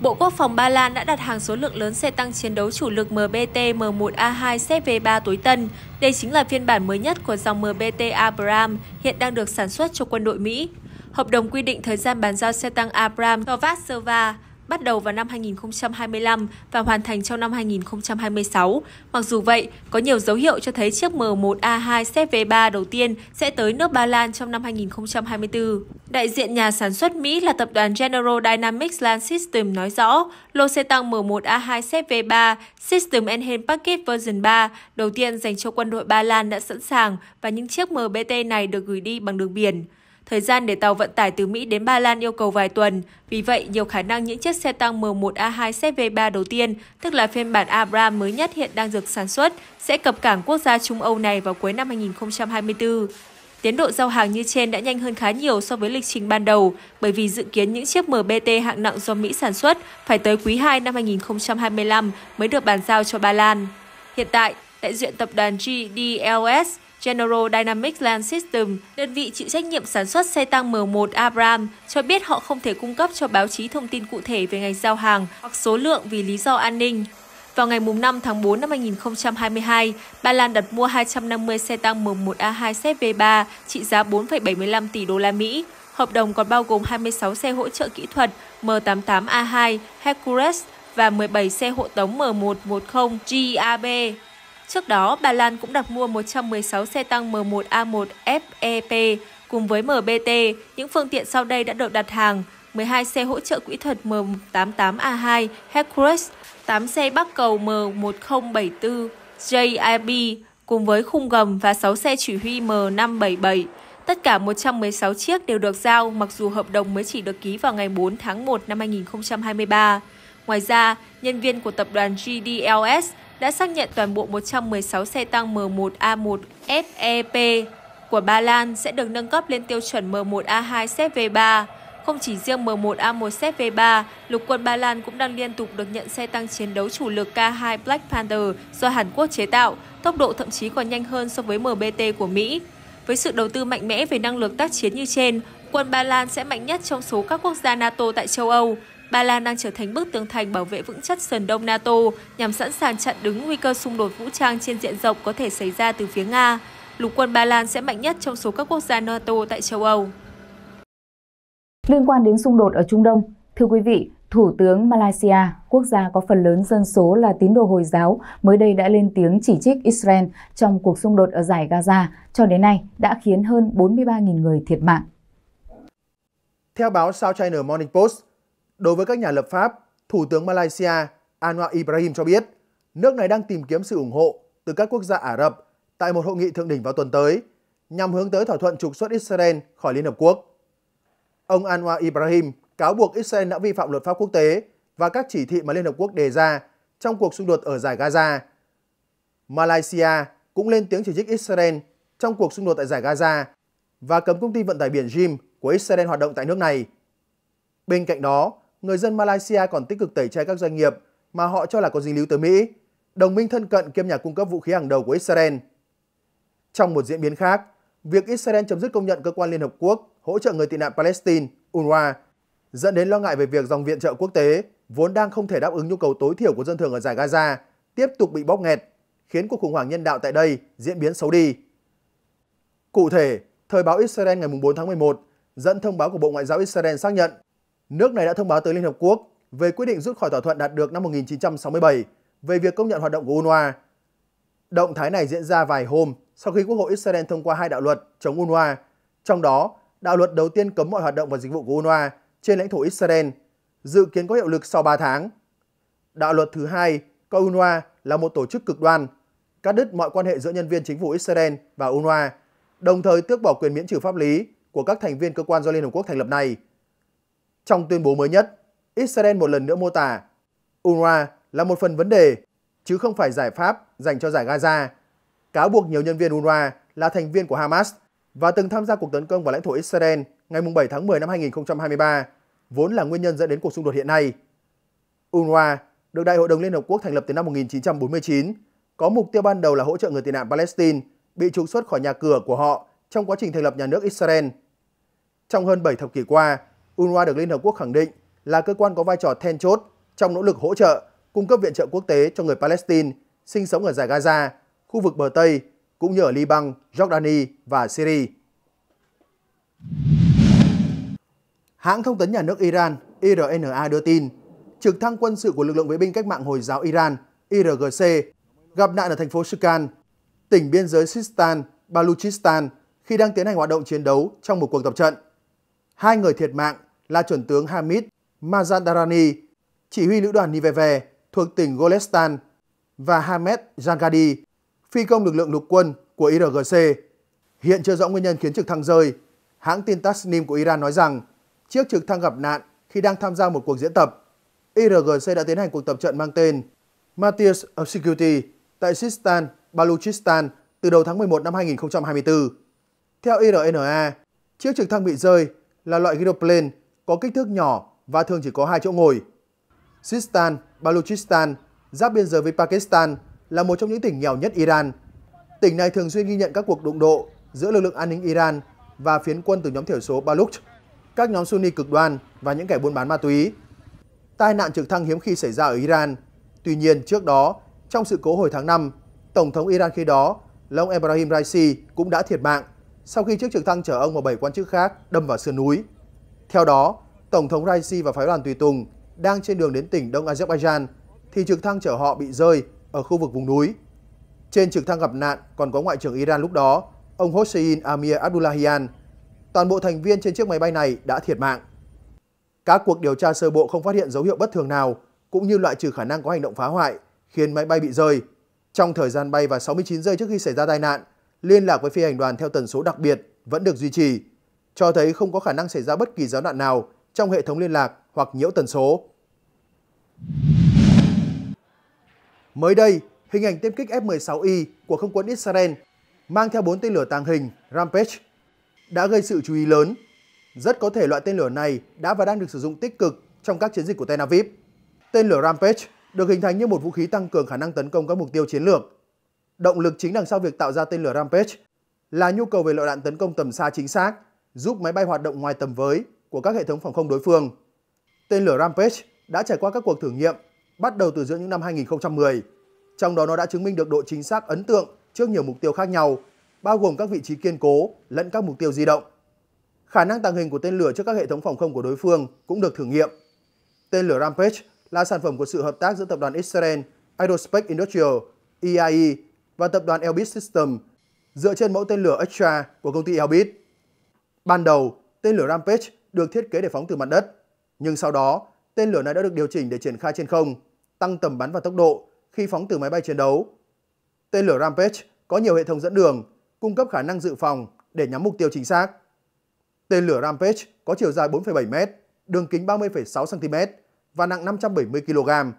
Bộ Quốc phòng Ba Lan đã đặt hàng số lượng lớn xe tăng chiến đấu chủ lực MBT M1A2 CV3 tối tân. Đây chính là phiên bản mới nhất của dòng MBT Abrams hiện đang được sản xuất cho quân đội Mỹ. Hợp đồng quy định thời gian bàn giao xe tăng Abrams cho Vassava bắt đầu vào năm 2025 và hoàn thành trong năm 2026. Mặc dù vậy, có nhiều dấu hiệu cho thấy chiếc M1A2 CV3 đầu tiên sẽ tới nước Ba Lan trong năm 2024. Đại diện nhà sản xuất Mỹ là tập đoàn General Dynamics Land System nói rõ, lô xe tăng M1A2 CV3 System Enhanced Package version 3 đầu tiên dành cho quân đội Ba Lan đã sẵn sàng và những chiếc MBT này được gửi đi bằng đường biển. Thời gian để tàu vận tải từ Mỹ đến Ba Lan yêu cầu vài tuần. Vì vậy, nhiều khả năng những chiếc xe tăng M1A2 CV3 đầu tiên, tức là phiên bản Abram mới nhất hiện đang được sản xuất, sẽ cập cảng quốc gia Trung Âu này vào cuối năm 2024. Tiến độ giao hàng như trên đã nhanh hơn khá nhiều so với lịch trình ban đầu, bởi vì dự kiến những chiếc MBT hạng nặng do Mỹ sản xuất phải tới quý 2 năm 2025 mới được bàn giao cho Ba Lan. Hiện tại, đại diện tập đoàn GDLS General Dynamics Land System, đơn vị chịu trách nhiệm sản xuất xe tăng M1 Abrams, cho biết họ không thể cung cấp cho báo chí thông tin cụ thể về ngành giao hàng hoặc số lượng vì lý do an ninh. Vào ngày 5 tháng 4 năm 2022, Ba Lan đặt mua 250 xe tăng M1A2 ZV3 trị giá 4,75 tỷ đô la Mỹ. Hợp đồng còn bao gồm 26 xe hỗ trợ kỹ thuật M88A2 Hercules và 17 xe hộ tống M110 GAB. E Trước đó, Ba Lan cũng đặt mua 116 xe tăng M1A1 FEP cùng với MBT. Những phương tiện sau đây đã được đặt hàng, 12 xe hỗ trợ kỹ thuật M88A2 Hercules, 8 xe bắc cầu M1074 JIB cùng với khung gầm và 6 xe chỉ huy M577. Tất cả 116 chiếc đều được giao mặc dù hợp đồng mới chỉ được ký vào ngày 4 tháng 1 năm 2023. Ngoài ra, nhân viên của tập đoàn GDLS đã xác nhận toàn bộ 116 xe tăng M1A1 FEP của Ba Lan sẽ được nâng cấp lên tiêu chuẩn M1A2 CV3. Không chỉ riêng M1A1 CV3, lục quân Ba Lan cũng đang liên tục được nhận xe tăng chiến đấu chủ lực K2 Black Panther do Hàn Quốc chế tạo, tốc độ thậm chí còn nhanh hơn so với MBT của Mỹ. Với sự đầu tư mạnh mẽ về năng lực tác chiến như trên, quân Ba Lan sẽ mạnh nhất trong số các quốc gia NATO tại châu Âu. Ba Lan đang trở thành bức tường thành bảo vệ vững chắc sườn đông NATO nhằm sẵn sàng chặn đứng nguy cơ xung đột vũ trang trên diện rộng có thể xảy ra từ phía Nga. Lục quân Ba Lan sẽ mạnh nhất trong số các quốc gia NATO tại châu Âu. Liên quan đến xung đột ở Trung Đông, thưa quý vị, Thủ tướng Malaysia, quốc gia có phần lớn dân số là tín đồ Hồi giáo, mới đây đã lên tiếng chỉ trích Israel trong cuộc xung đột ở giải Gaza, cho đến nay đã khiến hơn 43.000 người thiệt mạng. Theo báo South China Morning Post, Đối với các nhà lập pháp, Thủ tướng Malaysia Anwar Ibrahim cho biết nước này đang tìm kiếm sự ủng hộ từ các quốc gia Ả Rập tại một hội nghị thượng đỉnh vào tuần tới nhằm hướng tới thỏa thuận trục xuất Israel khỏi Liên Hợp Quốc. Ông Anwar Ibrahim cáo buộc Israel đã vi phạm luật pháp quốc tế và các chỉ thị mà Liên Hợp Quốc đề ra trong cuộc xung đột ở giải Gaza. Malaysia cũng lên tiếng chỉ trích Israel trong cuộc xung đột tại giải Gaza và cấm công ty vận tải biển Jim của Israel hoạt động tại nước này. Bên cạnh đó, người dân Malaysia còn tích cực tẩy chay các doanh nghiệp mà họ cho là có dính líu tới Mỹ, đồng minh thân cận kiêm nhà cung cấp vũ khí hàng đầu của Israel. Trong một diễn biến khác, việc Israel chấm dứt công nhận cơ quan Liên Hợp Quốc hỗ trợ người tị nạn Palestine, UNRWA, dẫn đến lo ngại về việc dòng viện trợ quốc tế vốn đang không thể đáp ứng nhu cầu tối thiểu của dân thường ở giải Gaza tiếp tục bị bóp nghẹt, khiến cuộc khủng hoảng nhân đạo tại đây diễn biến xấu đi. Cụ thể, Thời báo Israel ngày 4 tháng 11 dẫn thông báo của Bộ Ngoại giao Israel xác nhận Nước này đã thông báo tới Liên Hợp Quốc về quyết định rút khỏi thỏa thuận đạt được năm 1967 về việc công nhận hoạt động của UNRWA. Động thái này diễn ra vài hôm sau khi Quốc hội Israel thông qua hai đạo luật chống UNRWA, trong đó đạo luật đầu tiên cấm mọi hoạt động và dịch vụ của UNRWA trên lãnh thổ Israel, dự kiến có hiệu lực sau 3 tháng. Đạo luật thứ hai coi UNRWA là một tổ chức cực đoan, cắt đứt mọi quan hệ giữa nhân viên chính phủ Israel và UNRWA, đồng thời tước bỏ quyền miễn trừ pháp lý của các thành viên cơ quan do Liên Hợp Quốc thành lập này trong tuyên bố mới nhất, Israel một lần nữa mô tả UNRWA là một phần vấn đề, chứ không phải giải pháp dành cho giải Gaza, cáo buộc nhiều nhân viên UNRWA là thành viên của Hamas và từng tham gia cuộc tấn công vào lãnh thổ Israel ngày 7 tháng 10 năm 2023, vốn là nguyên nhân dẫn đến cuộc xung đột hiện nay. UNRWA được Đại hội đồng Liên Hợp Quốc thành lập từ năm 1949, có mục tiêu ban đầu là hỗ trợ người tị nạn Palestine bị trục xuất khỏi nhà cửa của họ trong quá trình thành lập nhà nước Israel. Trong hơn 7 thập kỷ qua, UNRWA được Liên Hợp Quốc khẳng định là cơ quan có vai trò then chốt trong nỗ lực hỗ trợ, cung cấp viện trợ quốc tế cho người Palestine sinh sống ở giải Gaza, khu vực bờ Tây, cũng như ở Liban, Jordani và Syria. Hãng thông tấn nhà nước Iran IRNA đưa tin, trực thăng quân sự của lực lượng vệ binh cách mạng Hồi giáo Iran IRGC gặp nạn ở thành phố Shikan, tỉnh biên giới Sistan, Baluchistan khi đang tiến hành hoạt động chiến đấu trong một cuộc tập trận. Hai người thiệt mạng là chuẩn tướng Hamid Mazandarani, chỉ huy lữ đoàn Niveve thuộc tỉnh Golestan và Hamed Jangadi, phi công lực lượng lục quân của IRGC. Hiện chưa rõ nguyên nhân khiến trực thăng rơi. Hãng tin Tasnim của Iran nói rằng chiếc trực thăng gặp nạn khi đang tham gia một cuộc diễn tập. IRGC đã tiến hành cuộc tập trận mang tên Matthias Security tại Sistan, Baluchistan từ đầu tháng 11 năm 2024. Theo IRNA, chiếc trực thăng bị rơi là loại gyroplane có kích thước nhỏ và thường chỉ có hai chỗ ngồi. Sistan, Balochistan, giáp biên giới với Pakistan là một trong những tỉnh nghèo nhất Iran. Tỉnh này thường xuyên ghi nhận các cuộc đụng độ giữa lực lượng an ninh Iran và phiến quân từ nhóm thiểu số Baluch, các nhóm Sunni cực đoan và những kẻ buôn bán ma túy. Tai nạn trực thăng hiếm khi xảy ra ở Iran. Tuy nhiên, trước đó, trong sự cố hồi tháng 5, Tổng thống Iran khi đó là ông Ebrahim Raisi cũng đã thiệt mạng sau khi chiếc trực thăng chở ông và 7 quan chức khác đâm vào sườn núi. Theo đó, Tổng thống Raisi và phái đoàn Tùy Tùng đang trên đường đến tỉnh Đông Azerbaijan thì trực thăng chở họ bị rơi ở khu vực vùng núi. Trên trực thăng gặp nạn còn có Ngoại trưởng Iran lúc đó, ông Hossein Amir Abdullahian. Toàn bộ thành viên trên chiếc máy bay này đã thiệt mạng. Các cuộc điều tra sơ bộ không phát hiện dấu hiệu bất thường nào, cũng như loại trừ khả năng có hành động phá hoại, khiến máy bay bị rơi. Trong thời gian bay và 69 giây trước khi xảy ra tai nạn, liên lạc với phi hành đoàn theo tần số đặc biệt vẫn được duy trì cho thấy không có khả năng xảy ra bất kỳ gián đoạn nào trong hệ thống liên lạc hoặc nhiễu tần số. Mới đây, hình ảnh tiêm kích F-16I của không quân Israel mang theo 4 tên lửa tàng hình Rampage đã gây sự chú ý lớn. Rất có thể loại tên lửa này đã và đang được sử dụng tích cực trong các chiến dịch của Tel Aviv. Tên lửa Rampage được hình thành như một vũ khí tăng cường khả năng tấn công các mục tiêu chiến lược. Động lực chính đằng sau việc tạo ra tên lửa Rampage là nhu cầu về loại đạn tấn công tầm xa chính xác giúp máy bay hoạt động ngoài tầm với của các hệ thống phòng không đối phương. Tên lửa Rampage đã trải qua các cuộc thử nghiệm bắt đầu từ giữa những năm 2010. Trong đó nó đã chứng minh được độ chính xác ấn tượng trước nhiều mục tiêu khác nhau, bao gồm các vị trí kiên cố lẫn các mục tiêu di động. Khả năng tàng hình của tên lửa trước các hệ thống phòng không của đối phương cũng được thử nghiệm. Tên lửa Rampage là sản phẩm của sự hợp tác giữa tập đoàn Israel Aerospace Industrial EIE e và tập đoàn Elbit System dựa trên mẫu tên lửa Extra của công ty Elbit. Ban đầu, tên lửa Rampage được thiết kế để phóng từ mặt đất, nhưng sau đó, tên lửa này đã được điều chỉnh để triển khai trên không, tăng tầm bắn và tốc độ khi phóng từ máy bay chiến đấu. Tên lửa Rampage có nhiều hệ thống dẫn đường, cung cấp khả năng dự phòng để nhắm mục tiêu chính xác. Tên lửa Rampage có chiều dài 4,7m, đường kính 30,6cm và nặng 570kg.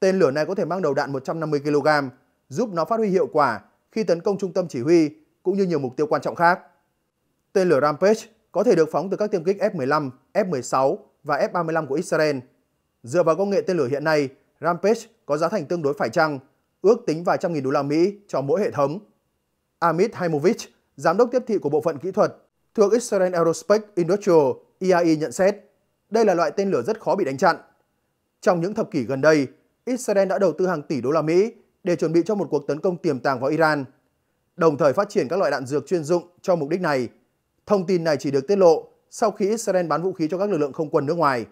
Tên lửa này có thể mang đầu đạn 150kg, giúp nó phát huy hiệu quả khi tấn công trung tâm chỉ huy cũng như nhiều mục tiêu quan trọng khác. Tên lửa Rampage có thể được phóng từ các tiêm kích F-15, F-16 và F-35 của Israel. Dựa vào công nghệ tên lửa hiện nay, Rampage có giá thành tương đối phải chăng, ước tính vài trăm nghìn đô la Mỹ cho mỗi hệ thống. Amit Haimovich, giám đốc tiếp thị của bộ phận kỹ thuật thuộc Israel Aerospace Industrial IAI e e nhận xét, đây là loại tên lửa rất khó bị đánh chặn. Trong những thập kỷ gần đây, Israel đã đầu tư hàng tỷ đô la Mỹ để chuẩn bị cho một cuộc tấn công tiềm tàng vào Iran, đồng thời phát triển các loại đạn dược chuyên dụng cho mục đích này Thông tin này chỉ được tiết lộ sau khi Israel bán vũ khí cho các lực lượng không quân nước ngoài.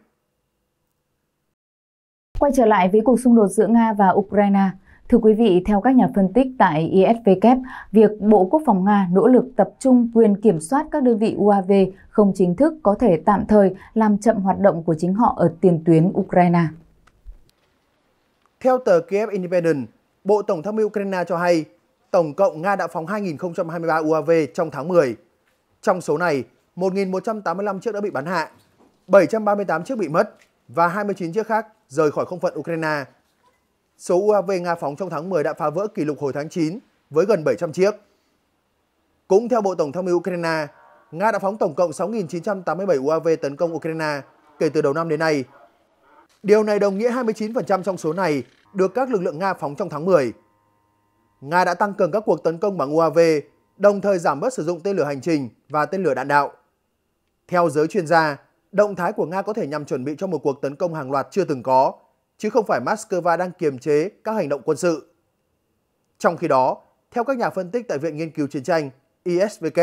Quay trở lại với cuộc xung đột giữa Nga và Ukraine, Thưa quý vị, theo các nhà phân tích tại ISW, việc Bộ Quốc phòng Nga nỗ lực tập trung quyền kiểm soát các đơn vị UAV không chính thức có thể tạm thời làm chậm hoạt động của chính họ ở tiền tuyến Ukraine. Theo tờ Kiev Independent, Bộ Tổng tham mưu Ukraine cho hay, tổng cộng Nga đã phóng 2023 UAV trong tháng 10. Trong số này, 1.185 chiếc đã bị bắn hạ, 738 chiếc bị mất và 29 chiếc khác rời khỏi không phận Ukraine. Số UAV Nga phóng trong tháng 10 đã phá vỡ kỷ lục hồi tháng 9 với gần 700 chiếc. Cũng theo Bộ Tổng tham mưu Ukraine, Nga đã phóng tổng cộng 6.987 UAV tấn công Ukraine kể từ đầu năm đến nay. Điều này đồng nghĩa 29% trong số này được các lực lượng Nga phóng trong tháng 10. Nga đã tăng cường các cuộc tấn công bằng UAV đồng thời giảm bớt sử dụng tên lửa hành trình và tên lửa đạn đạo. Theo giới chuyên gia, động thái của Nga có thể nhằm chuẩn bị cho một cuộc tấn công hàng loạt chưa từng có, chứ không phải Moscow đang kiềm chế các hành động quân sự. Trong khi đó, theo các nhà phân tích tại Viện Nghiên cứu Chiến tranh ISVK,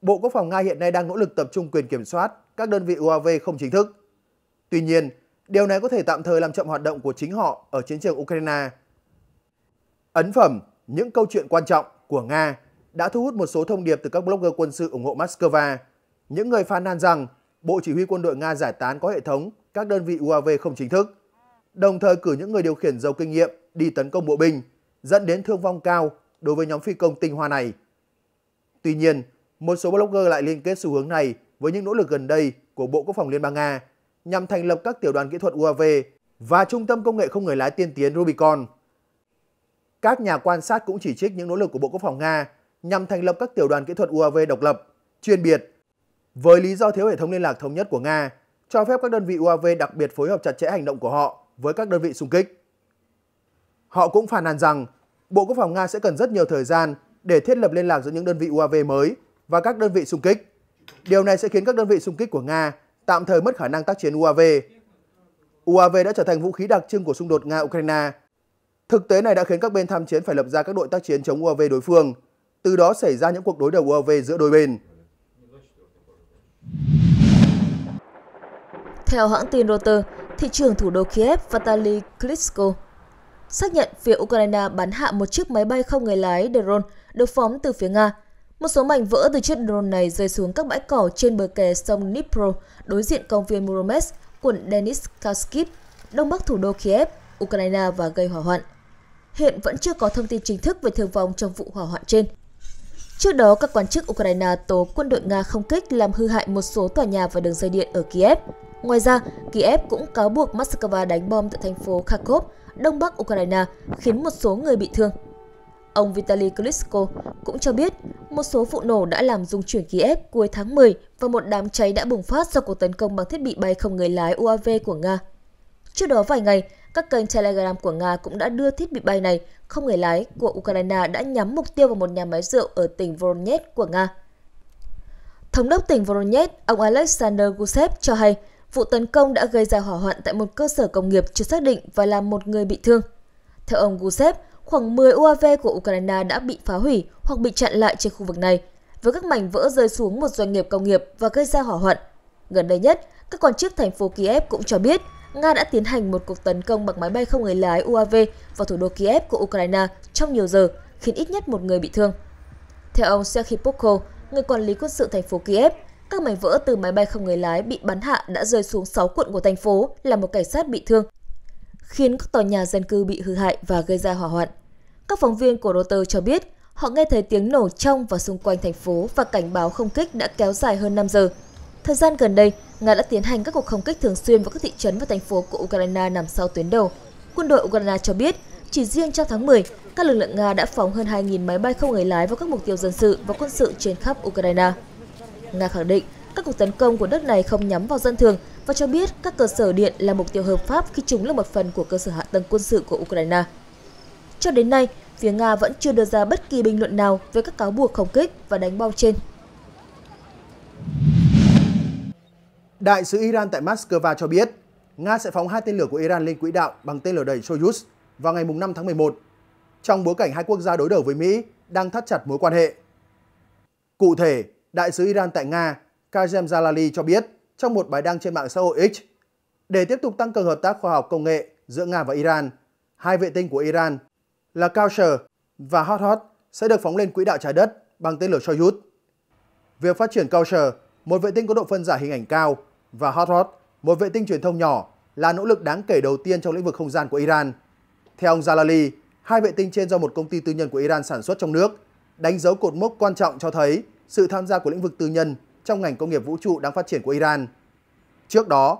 Bộ Quốc phòng Nga hiện nay đang nỗ lực tập trung quyền kiểm soát các đơn vị UAV không chính thức. Tuy nhiên, điều này có thể tạm thời làm chậm hoạt động của chính họ ở chiến trường Ukraine. Ấn phẩm những câu chuyện quan trọng của Nga đã thu hút một số thông điệp từ các blogger quân sự ủng hộ Moscow. Những người phàn nàn rằng Bộ Chỉ huy quân đội Nga giải tán có hệ thống các đơn vị UAV không chính thức, đồng thời cử những người điều khiển giàu kinh nghiệm đi tấn công bộ binh, dẫn đến thương vong cao đối với nhóm phi công tinh hoa này. Tuy nhiên, một số blogger lại liên kết xu hướng này với những nỗ lực gần đây của Bộ Quốc phòng Liên bang Nga nhằm thành lập các tiểu đoàn kỹ thuật UAV và Trung tâm Công nghệ không người lái tiên tiến Rubicon. Các nhà quan sát cũng chỉ trích những nỗ lực của Bộ Quốc phòng Nga nhằm thành lập các tiểu đoàn kỹ thuật UAV độc lập, chuyên biệt. Với lý do thiếu hệ thống liên lạc thống nhất của Nga, cho phép các đơn vị UAV đặc biệt phối hợp chặt chẽ hành động của họ với các đơn vị xung kích. Họ cũng phàn nàn rằng Bộ Quốc phòng Nga sẽ cần rất nhiều thời gian để thiết lập liên lạc giữa những đơn vị UAV mới và các đơn vị xung kích. Điều này sẽ khiến các đơn vị xung kích của Nga tạm thời mất khả năng tác chiến UAV. UAV đã trở thành vũ khí đặc trưng của xung đột Nga-Ukraine. Thực tế này đã khiến các bên tham chiến phải lập ra các đội tác chiến chống UAV đối phương, từ đó xảy ra những cuộc đối đầu UAV giữa đôi bên. Theo hãng tin Reuters, thị trường thủ đô Kiev Vitaly Klitschko xác nhận phía Ukraine bắn hạ một chiếc máy bay không người lái drone được phóng từ phía Nga. Một số mảnh vỡ từ chiếc drone này rơi xuống các bãi cỏ trên bờ kè sông Dnipro đối diện công viên Muromets, quận denis Deniskaskip, đông bắc thủ đô Kiev, Ukraine và gây hỏa hoạn. Hiện vẫn chưa có thông tin chính thức về thương vong trong vụ hỏa hoạn trên. Trước đó, các quan chức Ukraine tố quân đội Nga không kích làm hư hại một số tòa nhà và đường dây điện ở Kiev. Ngoài ra, Kiev cũng cáo buộc Moscow đánh bom tại thành phố Kharkov, đông bắc Ukraine, khiến một số người bị thương. Ông Vitaly Klitschko cũng cho biết một số vụ nổ đã làm dung chuyển Kiev cuối tháng 10 và một đám cháy đã bùng phát sau cuộc tấn công bằng thiết bị bay không người lái UAV của Nga. Trước đó vài ngày, các kênh Telegram của Nga cũng đã đưa thiết bị bay này không người lái của Ukraine đã nhắm mục tiêu vào một nhà máy rượu ở tỉnh Voronezh của Nga. Thống đốc tỉnh Voronezh, ông Alexander Gusev cho hay vụ tấn công đã gây ra hỏa hoạn tại một cơ sở công nghiệp chưa xác định và làm một người bị thương. Theo ông Gusev, khoảng 10 UAV của Ukraine đã bị phá hủy hoặc bị chặn lại trên khu vực này, với các mảnh vỡ rơi xuống một doanh nghiệp công nghiệp và gây ra hỏa hoạn Gần đây nhất, các quan chức thành phố Kiev cũng cho biết Nga đã tiến hành một cuộc tấn công bằng máy bay không người lái UAV vào thủ đô Kiev của Ukraine trong nhiều giờ, khiến ít nhất một người bị thương. Theo ông Sergei Pokko, người quản lý quân sự thành phố Kiev, các mảnh vỡ từ máy bay không người lái bị bắn hạ đã rơi xuống 6 quận của thành phố, làm một cảnh sát bị thương, khiến các tòa nhà dân cư bị hư hại và gây ra hỏa hoạn. Các phóng viên của Reuters cho biết, họ nghe thấy tiếng nổ trong và xung quanh thành phố và cảnh báo không kích đã kéo dài hơn 5 giờ. Thời gian gần đây, Nga đã tiến hành các cuộc không kích thường xuyên vào các thị trấn và thành phố của Ukraine nằm sau tuyến đầu. Quân đội Ukraine cho biết, chỉ riêng trong tháng 10, các lực lượng Nga đã phóng hơn 2.000 máy bay không người lái vào các mục tiêu dân sự và quân sự trên khắp Ukraine. Nga khẳng định các cuộc tấn công của đất này không nhắm vào dân thường và cho biết các cơ sở điện là mục tiêu hợp pháp khi chúng là một phần của cơ sở hạ tầng quân sự của Ukraine. Cho đến nay, phía Nga vẫn chưa đưa ra bất kỳ bình luận nào về các cáo buộc không kích và đánh bom trên. Đại sứ Iran tại Moscow cho biết, Nga sẽ phóng hai tên lửa của Iran lên quỹ đạo bằng tên lửa đẩy Soyuz vào ngày 5 tháng 11, trong bối cảnh hai quốc gia đối đầu với Mỹ đang thắt chặt mối quan hệ. Cụ thể, Đại sứ Iran tại Nga Kazem Jalali cho biết trong một bài đăng trên mạng xã hội X, để tiếp tục tăng cường hợp tác khoa học công nghệ giữa Nga và Iran, hai vệ tinh của Iran là Kausher và Hot Hot sẽ được phóng lên quỹ đạo trái đất bằng tên lửa Soyuz. Việc phát triển Kausher, một vệ tinh có độ phân giải hình ảnh cao, và Hot một vệ tinh truyền thông nhỏ, là nỗ lực đáng kể đầu tiên trong lĩnh vực không gian của Iran. Theo ông Jalali, hai vệ tinh trên do một công ty tư nhân của Iran sản xuất trong nước, đánh dấu cột mốc quan trọng cho thấy sự tham gia của lĩnh vực tư nhân trong ngành công nghiệp vũ trụ đang phát triển của Iran. Trước đó,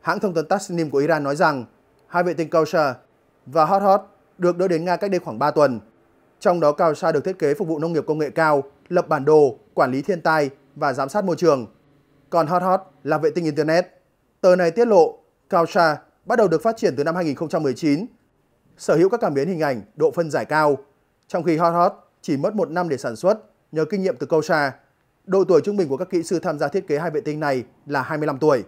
hãng thông tấn Tasnim của Iran nói rằng hai vệ tinh Kausha và Hot Hot được đưa đến Nga cách đây khoảng 3 tuần. Trong đó Kausha được thiết kế phục vụ nông nghiệp công nghệ cao, lập bản đồ, quản lý thiên tai và giám sát môi trường còn Hot Hot là vệ tinh Internet. Tờ này tiết lộ Kausha bắt đầu được phát triển từ năm 2019, sở hữu các cảm biến hình ảnh độ phân giải cao, trong khi Hot Hot chỉ mất một năm để sản xuất nhờ kinh nghiệm từ Kausha. Độ tuổi trung bình của các kỹ sư tham gia thiết kế hai vệ tinh này là 25 tuổi.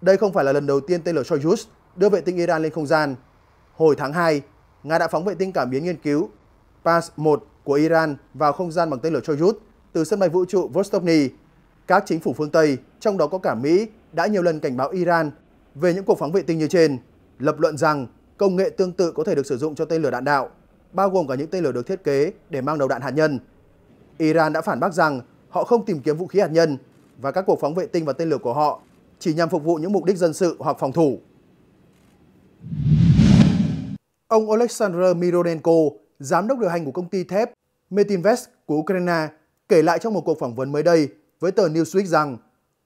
Đây không phải là lần đầu tiên tên lửa Soyuz đưa vệ tinh Iran lên không gian. Hồi tháng 2, Nga đã phóng vệ tinh cảm biến nghiên cứu pas 1 của Iran vào không gian bằng tên lửa Soyuz từ sân bay vũ trụ Vostokny các chính phủ phương Tây, trong đó có cả Mỹ, đã nhiều lần cảnh báo Iran về những cuộc phóng vệ tinh như trên, lập luận rằng công nghệ tương tự có thể được sử dụng cho tên lửa đạn đạo, bao gồm cả những tên lửa được thiết kế để mang đầu đạn hạt nhân. Iran đã phản bác rằng họ không tìm kiếm vũ khí hạt nhân và các cuộc phóng vệ tinh và tên lửa của họ chỉ nhằm phục vụ những mục đích dân sự hoặc phòng thủ. Ông Oleksandr Mironenko, giám đốc điều hành của công ty thép Metinvest của Ukraine, kể lại trong một cuộc phỏng vấn mới đây với tờ Newsweek rằng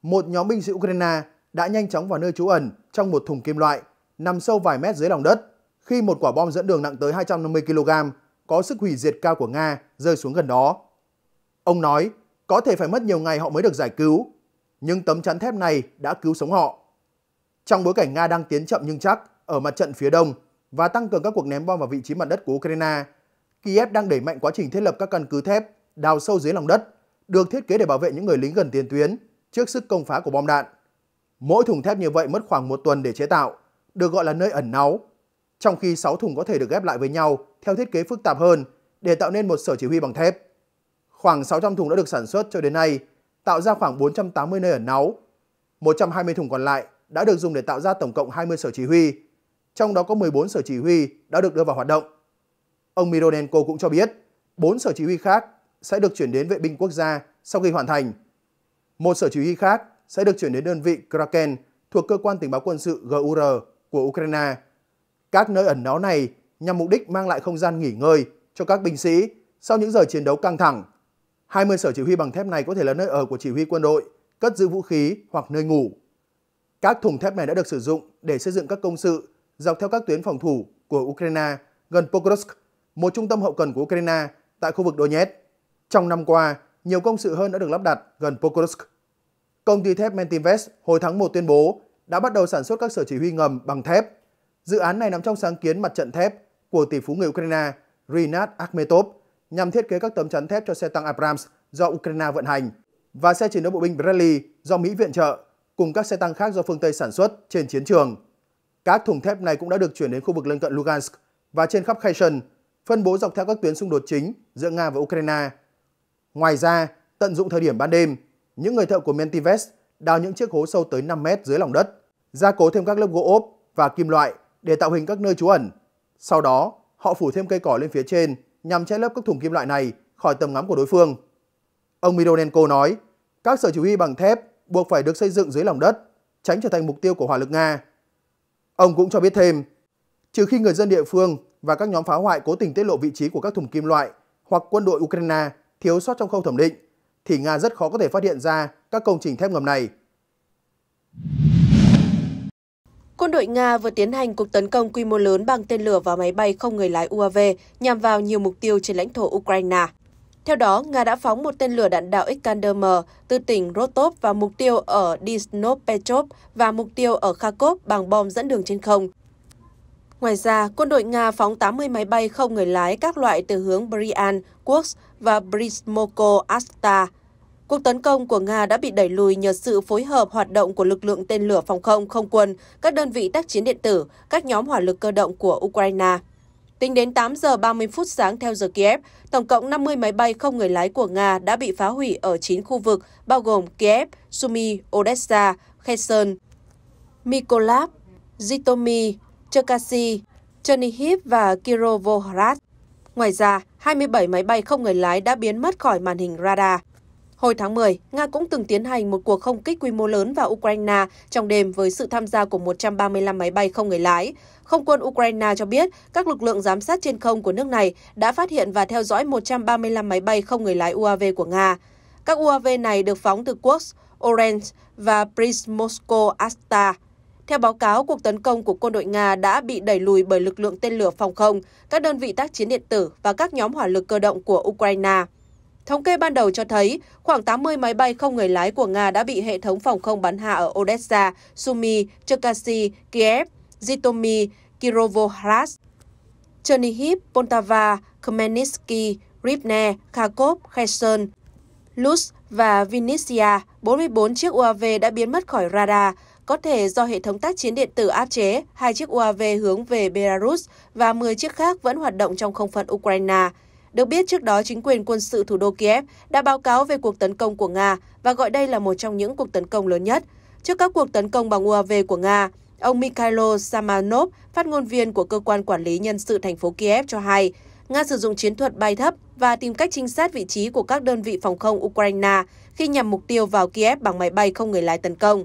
một nhóm binh sĩ Ukraine đã nhanh chóng vào nơi trú ẩn trong một thùng kim loại nằm sâu vài mét dưới lòng đất khi một quả bom dẫn đường nặng tới 250 kg có sức hủy diệt cao của Nga rơi xuống gần đó. Ông nói có thể phải mất nhiều ngày họ mới được giải cứu, nhưng tấm chắn thép này đã cứu sống họ. Trong bối cảnh Nga đang tiến chậm nhưng chắc ở mặt trận phía đông và tăng cường các cuộc ném bom vào vị trí mặt đất của Ukraine, Kiev đang đẩy mạnh quá trình thiết lập các căn cứ thép đào sâu dưới lòng đất được thiết kế để bảo vệ những người lính gần tiền tuyến trước sức công phá của bom đạn. Mỗi thùng thép như vậy mất khoảng một tuần để chế tạo, được gọi là nơi ẩn náu, trong khi 6 thùng có thể được ghép lại với nhau theo thiết kế phức tạp hơn để tạo nên một sở chỉ huy bằng thép. Khoảng 600 thùng đã được sản xuất cho đến nay, tạo ra khoảng 480 nơi ẩn náu. 120 thùng còn lại đã được dùng để tạo ra tổng cộng 20 sở chỉ huy, trong đó có 14 sở chỉ huy đã được đưa vào hoạt động. Ông Mironenko cũng cho biết, 4 sở chỉ huy khác sẽ được chuyển đến vệ binh quốc gia sau khi hoàn thành. Một sở chỉ huy khác sẽ được chuyển đến đơn vị Kraken thuộc cơ quan tình báo quân sự GUR của Ukraine. Các nơi ẩn náu này nhằm mục đích mang lại không gian nghỉ ngơi cho các binh sĩ sau những giờ chiến đấu căng thẳng. 20 sở chỉ huy bằng thép này có thể là nơi ở của chỉ huy quân đội, cất giữ vũ khí hoặc nơi ngủ. Các thùng thép này đã được sử dụng để xây dựng các công sự dọc theo các tuyến phòng thủ của Ukraine gần Pokrovsk, một trung tâm hậu cần của Ukraine tại khu vực Donetsk. Trong năm qua, nhiều công sự hơn đã được lắp đặt gần Pokrovsk. Công ty thép Mentinvest hồi tháng 1 tuyên bố đã bắt đầu sản xuất các sở chỉ huy ngầm bằng thép. Dự án này nằm trong sáng kiến mặt trận thép của tỷ phú người Ukraine Rinat Akhmetov nhằm thiết kế các tấm chắn thép cho xe tăng Abrams do Ukraine vận hành và xe chiến đấu bộ binh Bradley do Mỹ viện trợ cùng các xe tăng khác do phương Tây sản xuất trên chiến trường. Các thùng thép này cũng đã được chuyển đến khu vực lân cận Lugansk và trên khắp Kherson, phân bố dọc theo các tuyến xung đột chính giữa Nga và Ukraine Ngoài ra, tận dụng thời điểm ban đêm, những người thợ của Mentives đào những chiếc hố sâu tới 5 mét dưới lòng đất, gia cố thêm các lớp gỗ ốp và kim loại để tạo hình các nơi trú ẩn. Sau đó, họ phủ thêm cây cỏ lên phía trên nhằm che lấp các thùng kim loại này khỏi tầm ngắm của đối phương. Ông Mironenko nói, các sở chỉ huy bằng thép buộc phải được xây dựng dưới lòng đất, tránh trở thành mục tiêu của hỏa lực Nga. Ông cũng cho biết thêm, trừ khi người dân địa phương và các nhóm phá hoại cố tình tiết lộ vị trí của các thùng kim loại hoặc quân đội Ukraine thiếu sót trong khâu thẩm định, thì Nga rất khó có thể phát hiện ra các công trình thép ngầm này. Quân đội Nga vừa tiến hành cuộc tấn công quy mô lớn bằng tên lửa và máy bay không người lái UAV nhằm vào nhiều mục tiêu trên lãnh thổ Ukraine. Theo đó, Nga đã phóng một tên lửa đạn đạo Iskander-M từ tỉnh Rostov vào mục tiêu ở Disnopetrov và mục tiêu ở Kharkov bằng bom dẫn đường trên không. Ngoài ra, quân đội Nga phóng 80 máy bay không người lái các loại từ hướng brian Kursk và Brismoko Asta. Cuộc tấn công của Nga đã bị đẩy lùi nhờ sự phối hợp hoạt động của lực lượng tên lửa phòng không không quân, các đơn vị tác chiến điện tử, các nhóm hỏa lực cơ động của Ukraine. Tính đến 8 giờ 30 phút sáng theo giờ Kiev, tổng cộng 50 máy bay không người lái của Nga đã bị phá hủy ở 9 khu vực, bao gồm Kiev, Sumy, Odessa, Kherson, Mykolaiv, Zhytomyr, Cherkasy, Chernihiv và Kirovohrad. Ngoài ra, 27 máy bay không người lái đã biến mất khỏi màn hình radar. Hồi tháng 10, Nga cũng từng tiến hành một cuộc không kích quy mô lớn vào Ukraine trong đêm với sự tham gia của 135 máy bay không người lái. Không quân Ukraine cho biết các lực lượng giám sát trên không của nước này đã phát hiện và theo dõi 135 máy bay không người lái UAV của Nga. Các UAV này được phóng từ quốc Orange và Prismosko Asta. Theo báo cáo, cuộc tấn công của quân đội Nga đã bị đẩy lùi bởi lực lượng tên lửa phòng không, các đơn vị tác chiến điện tử và các nhóm hỏa lực cơ động của Ukraine. Thống kê ban đầu cho thấy, khoảng 80 máy bay không người lái của Nga đã bị hệ thống phòng không bắn hạ ở Odessa, Sumy, Cherkasy, Kiev, Zhytomyr, Kirovohrad, Chernihiv, Poltava, Khmelnytsky, Rivne, Kharkov, Kherson, Lutsk và Vinnytsia. 44 chiếc UAV đã biến mất khỏi radar, có thể do hệ thống tác chiến điện tử áp chế, hai chiếc UAV hướng về Belarus và 10 chiếc khác vẫn hoạt động trong không phận Ukraine. Được biết, trước đó chính quyền quân sự thủ đô Kiev đã báo cáo về cuộc tấn công của Nga và gọi đây là một trong những cuộc tấn công lớn nhất. Trước các cuộc tấn công bằng UAV của Nga, ông Mikhailo Samanov, phát ngôn viên của Cơ quan Quản lý Nhân sự thành phố Kiev cho hay, Nga sử dụng chiến thuật bay thấp và tìm cách trinh sát vị trí của các đơn vị phòng không Ukraine khi nhằm mục tiêu vào Kiev bằng máy bay không người lái tấn công.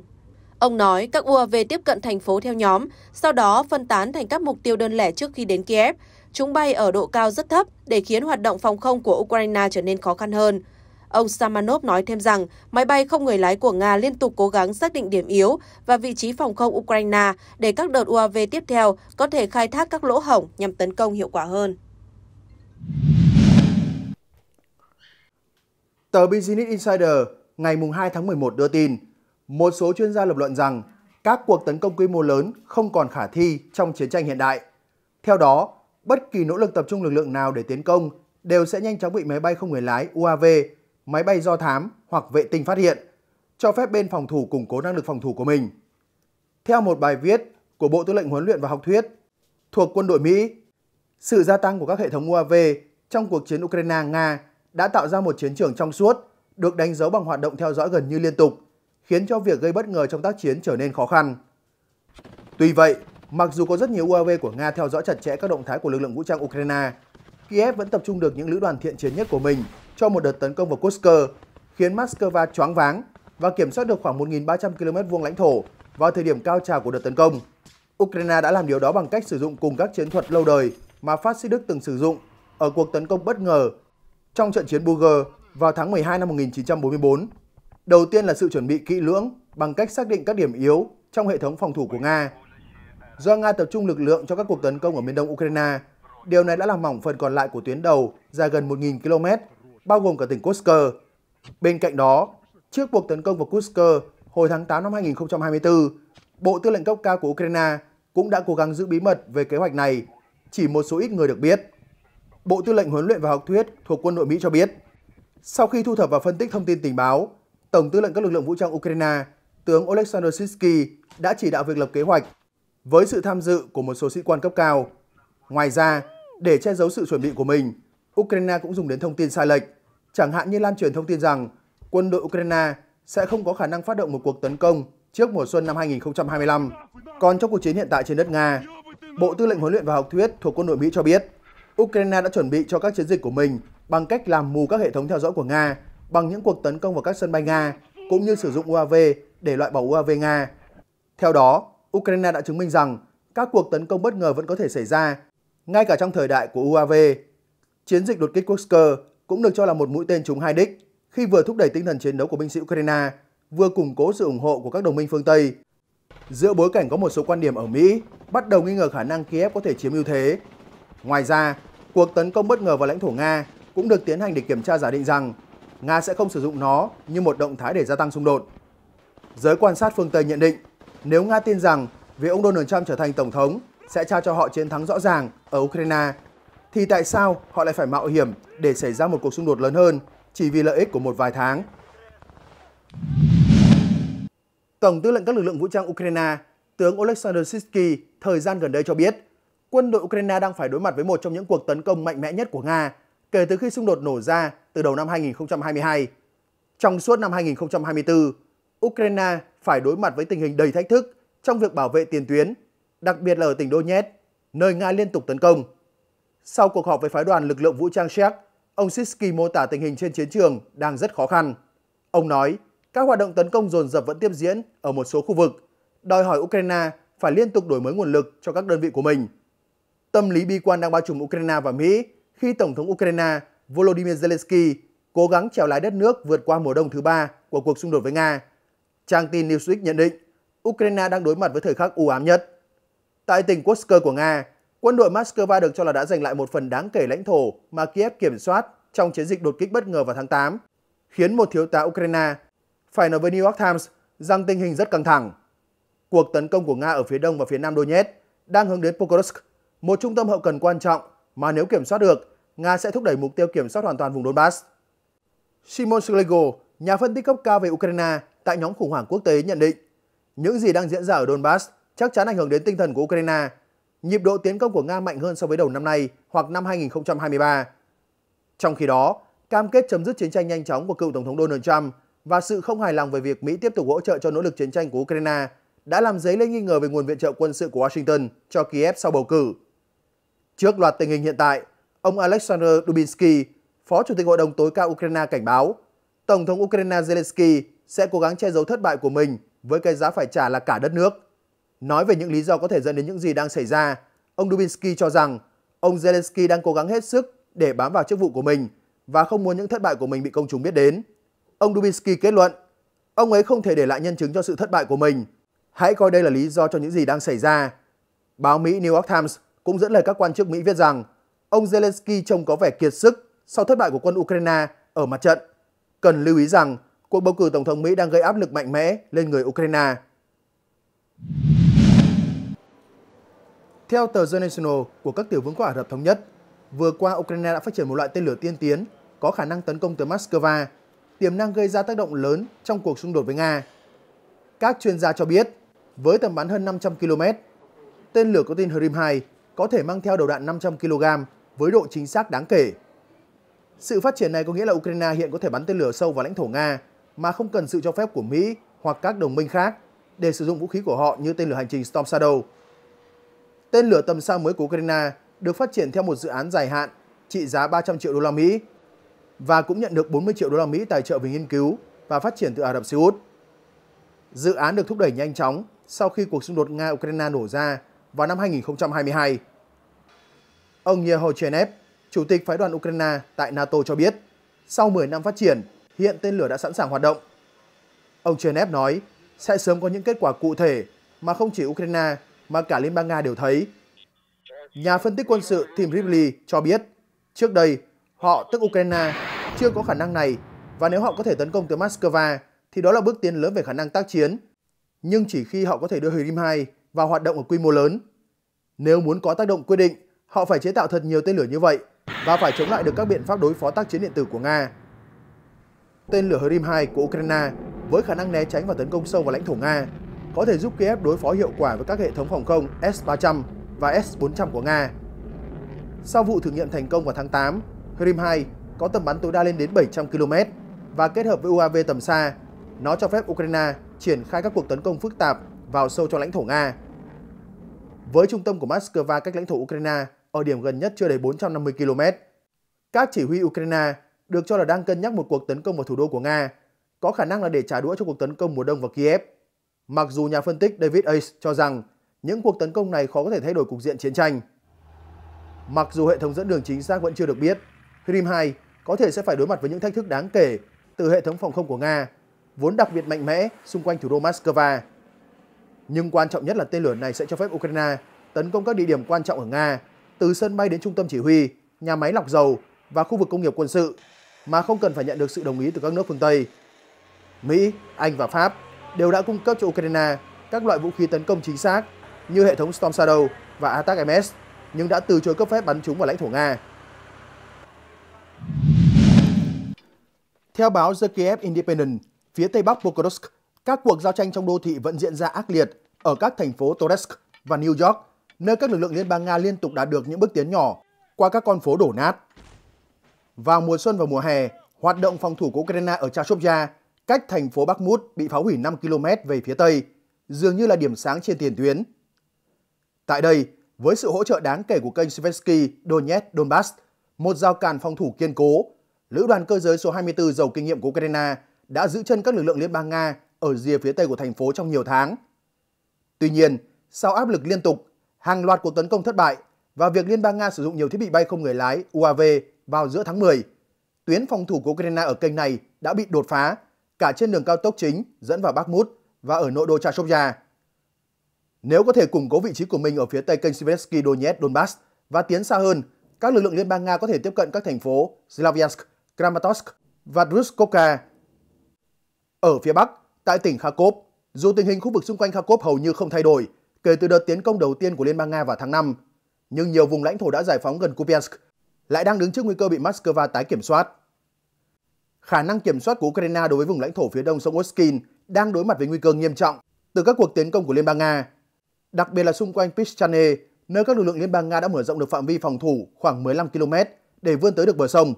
Ông nói các UAV tiếp cận thành phố theo nhóm, sau đó phân tán thành các mục tiêu đơn lẻ trước khi đến Kiev. Chúng bay ở độ cao rất thấp để khiến hoạt động phòng không của Ukraine trở nên khó khăn hơn. Ông Samanov nói thêm rằng máy bay không người lái của Nga liên tục cố gắng xác định điểm yếu và vị trí phòng không Ukraine để các đợt UAV tiếp theo có thể khai thác các lỗ hổng nhằm tấn công hiệu quả hơn. Tờ Business Insider ngày 2 tháng 11 đưa tin một số chuyên gia lập luận rằng các cuộc tấn công quy mô lớn không còn khả thi trong chiến tranh hiện đại. Theo đó, bất kỳ nỗ lực tập trung lực lượng nào để tiến công đều sẽ nhanh chóng bị máy bay không người lái UAV, máy bay do thám hoặc vệ tinh phát hiện, cho phép bên phòng thủ củng cố năng lực phòng thủ của mình. Theo một bài viết của Bộ Tư lệnh Huấn luyện và Học thuyết thuộc quân đội Mỹ, sự gia tăng của các hệ thống UAV trong cuộc chiến Ukraine-Nga đã tạo ra một chiến trường trong suốt được đánh dấu bằng hoạt động theo dõi gần như liên tục – khiến cho việc gây bất ngờ trong tác chiến trở nên khó khăn. Tuy vậy, mặc dù có rất nhiều UAV của Nga theo dõi chặt chẽ các động thái của lực lượng vũ trang Ukraine, Kiev vẫn tập trung được những lữ đoàn thiện chiến nhất của mình cho một đợt tấn công vào Kursk, khiến Moscow choáng váng và kiểm soát được khoảng 1.300 km vuông lãnh thổ vào thời điểm cao trào của đợt tấn công. Ukraine đã làm điều đó bằng cách sử dụng cùng các chiến thuật lâu đời mà phát xít Đức từng sử dụng ở cuộc tấn công bất ngờ trong trận chiến Bulgar vào tháng 12 năm 1944. Đầu tiên là sự chuẩn bị kỹ lưỡng bằng cách xác định các điểm yếu trong hệ thống phòng thủ của Nga. Do Nga tập trung lực lượng cho các cuộc tấn công ở miền đông Ukraine, điều này đã làm mỏng phần còn lại của tuyến đầu dài gần 1.000 km, bao gồm cả tỉnh Kursk. Bên cạnh đó, trước cuộc tấn công vào Kursk hồi tháng 8 năm 2024, Bộ Tư lệnh cấp cao của Ukraine cũng đã cố gắng giữ bí mật về kế hoạch này, chỉ một số ít người được biết. Bộ Tư lệnh huấn luyện và học thuyết thuộc quân đội Mỹ cho biết, sau khi thu thập và phân tích thông tin tình báo, Tổng tư lệnh các lực lượng vũ trang Ukraine, tướng Oleksandr Sitsky đã chỉ đạo việc lập kế hoạch với sự tham dự của một số sĩ quan cấp cao. Ngoài ra, để che giấu sự chuẩn bị của mình, Ukraine cũng dùng đến thông tin sai lệch, chẳng hạn như lan truyền thông tin rằng quân đội Ukraine sẽ không có khả năng phát động một cuộc tấn công trước mùa xuân năm 2025. Còn trong cuộc chiến hiện tại trên đất Nga, Bộ Tư lệnh Huấn luyện và Học thuyết thuộc quân đội Mỹ cho biết, Ukraine đã chuẩn bị cho các chiến dịch của mình bằng cách làm mù các hệ thống theo dõi của Nga bằng những cuộc tấn công vào các sân bay Nga cũng như sử dụng UAV để loại bỏ UAV Nga. Theo đó, Ukraine đã chứng minh rằng các cuộc tấn công bất ngờ vẫn có thể xảy ra, ngay cả trong thời đại của UAV. Chiến dịch đột kích Kursk cũng được cho là một mũi tên trúng hai đích khi vừa thúc đẩy tinh thần chiến đấu của binh sĩ Ukraine, vừa củng cố sự ủng hộ của các đồng minh phương Tây. Giữa bối cảnh có một số quan điểm ở Mỹ bắt đầu nghi ngờ khả năng Kiev có thể chiếm ưu thế. Ngoài ra, cuộc tấn công bất ngờ vào lãnh thổ Nga cũng được tiến hành để kiểm tra giả định rằng Nga sẽ không sử dụng nó như một động thái để gia tăng xung đột. Giới quan sát phương Tây nhận định, nếu Nga tin rằng việc ông Donald Trump trở thành tổng thống sẽ trao cho họ chiến thắng rõ ràng ở Ukraine, thì tại sao họ lại phải mạo hiểm để xảy ra một cuộc xung đột lớn hơn chỉ vì lợi ích của một vài tháng? Tổng tư lệnh các lực lượng vũ trang Ukraine, tướng Oleksandr Sitsky thời gian gần đây cho biết, quân đội Ukraine đang phải đối mặt với một trong những cuộc tấn công mạnh mẽ nhất của Nga kể từ khi xung đột nổ ra từ đầu năm 2022. Trong suốt năm 2024, Ukraine phải đối mặt với tình hình đầy thách thức trong việc bảo vệ tiền tuyến, đặc biệt là ở tỉnh Donetsk, nơi Nga liên tục tấn công. Sau cuộc họp với phái đoàn lực lượng vũ trang Séc, ông Sisky mô tả tình hình trên chiến trường đang rất khó khăn. Ông nói, các hoạt động tấn công dồn dập vẫn tiếp diễn ở một số khu vực, đòi hỏi Ukraine phải liên tục đổi mới nguồn lực cho các đơn vị của mình. Tâm lý bi quan đang bao trùm Ukraine và Mỹ khi Tổng thống Ukraine Volodymyr Zelensky cố gắng trèo lái đất nước vượt qua mùa đông thứ ba của cuộc xung đột với Nga. Trang tin Newsweek nhận định Ukraine đang đối mặt với thời khắc u ám nhất. Tại tỉnh Kursk của Nga, quân đội Moscow được cho là đã giành lại một phần đáng kể lãnh thổ mà Kiev kiểm soát trong chiến dịch đột kích bất ngờ vào tháng 8, khiến một thiếu tá Ukraine phải nói với New York Times rằng tình hình rất căng thẳng. Cuộc tấn công của Nga ở phía đông và phía nam Donetsk đang hướng đến Pokrovsk, một trung tâm hậu cần quan trọng mà nếu kiểm soát được Nga sẽ thúc đẩy mục tiêu kiểm soát hoàn toàn vùng Donbass. Simon Slego, nhà phân tích cấp cao về Ukraine tại nhóm khủng hoảng quốc tế nhận định, những gì đang diễn ra ở Donbass chắc chắn ảnh hưởng đến tinh thần của Ukraine. Nhịp độ tiến công của Nga mạnh hơn so với đầu năm nay hoặc năm 2023. Trong khi đó, cam kết chấm dứt chiến tranh nhanh chóng của cựu Tổng thống Donald Trump và sự không hài lòng về việc Mỹ tiếp tục hỗ trợ cho nỗ lực chiến tranh của Ukraine đã làm dấy lên nghi ngờ về nguồn viện trợ quân sự của Washington cho Kiev sau bầu cử. Trước loạt tình hình hiện tại, Ông Alexander Dubinsky, Phó Chủ tịch Hội đồng tối cao Ukraine cảnh báo, Tổng thống Ukraine Zelensky sẽ cố gắng che giấu thất bại của mình với cái giá phải trả là cả đất nước. Nói về những lý do có thể dẫn đến những gì đang xảy ra, ông Dubinsky cho rằng ông Zelensky đang cố gắng hết sức để bám vào chức vụ của mình và không muốn những thất bại của mình bị công chúng biết đến. Ông Dubinsky kết luận, ông ấy không thể để lại nhân chứng cho sự thất bại của mình. Hãy coi đây là lý do cho những gì đang xảy ra. Báo Mỹ New York Times cũng dẫn lời các quan chức Mỹ viết rằng ông Zelensky trông có vẻ kiệt sức sau thất bại của quân Ukraine ở mặt trận. Cần lưu ý rằng cuộc bầu cử Tổng thống Mỹ đang gây áp lực mạnh mẽ lên người Ukraine. Theo tờ The National của các tiểu vương quốc Ả Rập Thống Nhất, vừa qua Ukraine đã phát triển một loại tên lửa tiên tiến có khả năng tấn công từ Moscow, tiềm năng gây ra tác động lớn trong cuộc xung đột với Nga. Các chuyên gia cho biết, với tầm bắn hơn 500 km, tên lửa có tên Hrim 2 có thể mang theo đầu đạn 500 kg với độ chính xác đáng kể. Sự phát triển này có nghĩa là Ukraine hiện có thể bắn tên lửa sâu vào lãnh thổ Nga mà không cần sự cho phép của Mỹ hoặc các đồng minh khác để sử dụng vũ khí của họ như tên lửa hành trình Storm Shadow. Tên lửa tầm xa mới của Ukraine được phát triển theo một dự án dài hạn trị giá 300 triệu đô la Mỹ và cũng nhận được 40 triệu đô la Mỹ tài trợ về nghiên cứu và phát triển từ Ả Rập Xê Út. Dự án được thúc đẩy nhanh chóng sau khi cuộc xung đột Nga-Ukraine nổ ra vào năm 2022. Ông Yehochenev, Chủ tịch Phái đoàn Ukraine tại NATO cho biết, sau 10 năm phát triển, hiện tên lửa đã sẵn sàng hoạt động. Ông Chenev nói sẽ sớm có những kết quả cụ thể mà không chỉ Ukraine mà cả Liên bang Nga đều thấy. Nhà phân tích quân sự Tim Ripley cho biết, trước đây họ tức Ukraine chưa có khả năng này và nếu họ có thể tấn công từ Moscow thì đó là bước tiến lớn về khả năng tác chiến. Nhưng chỉ khi họ có thể đưa Hrim 2 vào hoạt động ở quy mô lớn. Nếu muốn có tác động quyết định Họ phải chế tạo thật nhiều tên lửa như vậy và phải chống lại được các biện pháp đối phó tác chiến điện tử của Nga. Tên lửa Hrim-2 của Ukraine với khả năng né tránh và tấn công sâu vào lãnh thổ Nga có thể giúp Kiev đối phó hiệu quả với các hệ thống phòng không S-300 và S-400 của Nga. Sau vụ thử nghiệm thành công vào tháng 8, Hrim-2 có tầm bắn tối đa lên đến 700 km và kết hợp với UAV tầm xa, nó cho phép Ukraine triển khai các cuộc tấn công phức tạp vào sâu trong lãnh thổ Nga. Với trung tâm của Moscow cách lãnh thổ Ukraine ở điểm gần nhất chưa đầy 450 km. Các chỉ huy Ukraine được cho là đang cân nhắc một cuộc tấn công vào thủ đô của Nga, có khả năng là để trả đũa cho cuộc tấn công mùa đông vào Kiev. Mặc dù nhà phân tích David Ace cho rằng những cuộc tấn công này khó có thể thay đổi cục diện chiến tranh. Mặc dù hệ thống dẫn đường chính xác vẫn chưa được biết, Crimea 2 có thể sẽ phải đối mặt với những thách thức đáng kể từ hệ thống phòng không của Nga, vốn đặc biệt mạnh mẽ xung quanh thủ đô Moscow. Nhưng quan trọng nhất là tên lửa này sẽ cho phép Ukraine tấn công các địa điểm quan trọng ở Nga từ sân bay đến trung tâm chỉ huy, nhà máy lọc dầu và khu vực công nghiệp quân sự mà không cần phải nhận được sự đồng ý từ các nước phương Tây. Mỹ, Anh và Pháp đều đã cung cấp cho Ukraine các loại vũ khí tấn công chính xác như hệ thống Storm Shadow và Attack MS nhưng đã từ chối cấp phép bắn chúng vào lãnh thổ Nga. Theo báo The Kiev Independent, phía tây bắc Pokrovsk, các cuộc giao tranh trong đô thị vẫn diễn ra ác liệt ở các thành phố Toretsk và New York nơi các lực lượng Liên bang Nga liên tục đạt được những bước tiến nhỏ qua các con phố đổ nát. Vào mùa xuân và mùa hè, hoạt động phòng thủ của Ukraine ở Chashobja, cách thành phố Bakhmut bị phá hủy 5 km về phía tây, dường như là điểm sáng trên tiền tuyến. Tại đây, với sự hỗ trợ đáng kể của kênh Svetsky, Donetsk, Donbass, một giao cản phòng thủ kiên cố, lữ đoàn cơ giới số 24 giàu kinh nghiệm của Ukraine đã giữ chân các lực lượng Liên bang Nga ở rìa phía tây của thành phố trong nhiều tháng. Tuy nhiên, sau áp lực liên tục, hàng loạt cuộc tấn công thất bại và việc Liên bang Nga sử dụng nhiều thiết bị bay không người lái UAV vào giữa tháng 10. Tuyến phòng thủ của Ukraine ở kênh này đã bị đột phá, cả trên đường cao tốc chính dẫn vào Bakhmut và ở nội đô Chashovya. Nếu có thể củng cố vị trí của mình ở phía tây kênh Siversky Donetsk Donbass và tiến xa hơn, các lực lượng Liên bang Nga có thể tiếp cận các thành phố Slavyansk, Kramatorsk và Druzhkovka. Ở phía bắc, tại tỉnh Kharkov, dù tình hình khu vực xung quanh Kharkov hầu như không thay đổi, kể từ đợt tiến công đầu tiên của Liên bang Nga vào tháng 5, nhưng nhiều vùng lãnh thổ đã giải phóng gần Kupiansk lại đang đứng trước nguy cơ bị Moscow tái kiểm soát. Khả năng kiểm soát của Ukraine đối với vùng lãnh thổ phía đông sông Oskin đang đối mặt với nguy cơ nghiêm trọng từ các cuộc tiến công của Liên bang Nga, đặc biệt là xung quanh pishchane, nơi các lực lượng Liên bang Nga đã mở rộng được phạm vi phòng thủ khoảng 15 km để vươn tới được bờ sông.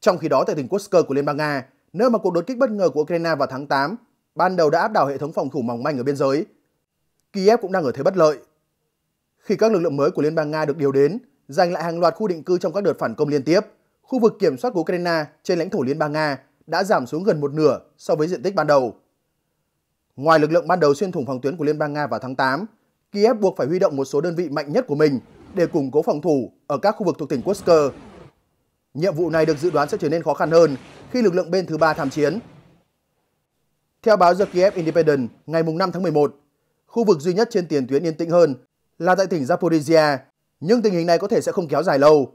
Trong khi đó tại tỉnh Kursk của Liên bang Nga, nơi mà cuộc đột kích bất ngờ của Ukraine vào tháng 8 ban đầu đã áp đảo hệ thống phòng thủ mỏng manh ở biên giới, Kiev cũng đang ở thế bất lợi. Khi các lực lượng mới của Liên bang Nga được điều đến, giành lại hàng loạt khu định cư trong các đợt phản công liên tiếp, khu vực kiểm soát của Ukraine trên lãnh thổ Liên bang Nga đã giảm xuống gần một nửa so với diện tích ban đầu. Ngoài lực lượng ban đầu xuyên thủng phòng tuyến của Liên bang Nga vào tháng 8, Kiev buộc phải huy động một số đơn vị mạnh nhất của mình để củng cố phòng thủ ở các khu vực thuộc tỉnh Kursk. Nhiệm vụ này được dự đoán sẽ trở nên khó khăn hơn khi lực lượng bên thứ ba tham chiến. Theo báo The Kiev Independent ngày 5 tháng 11, Khu vực duy nhất trên tiền tuyến yên tĩnh hơn là tại tỉnh Zaporizhia, nhưng tình hình này có thể sẽ không kéo dài lâu.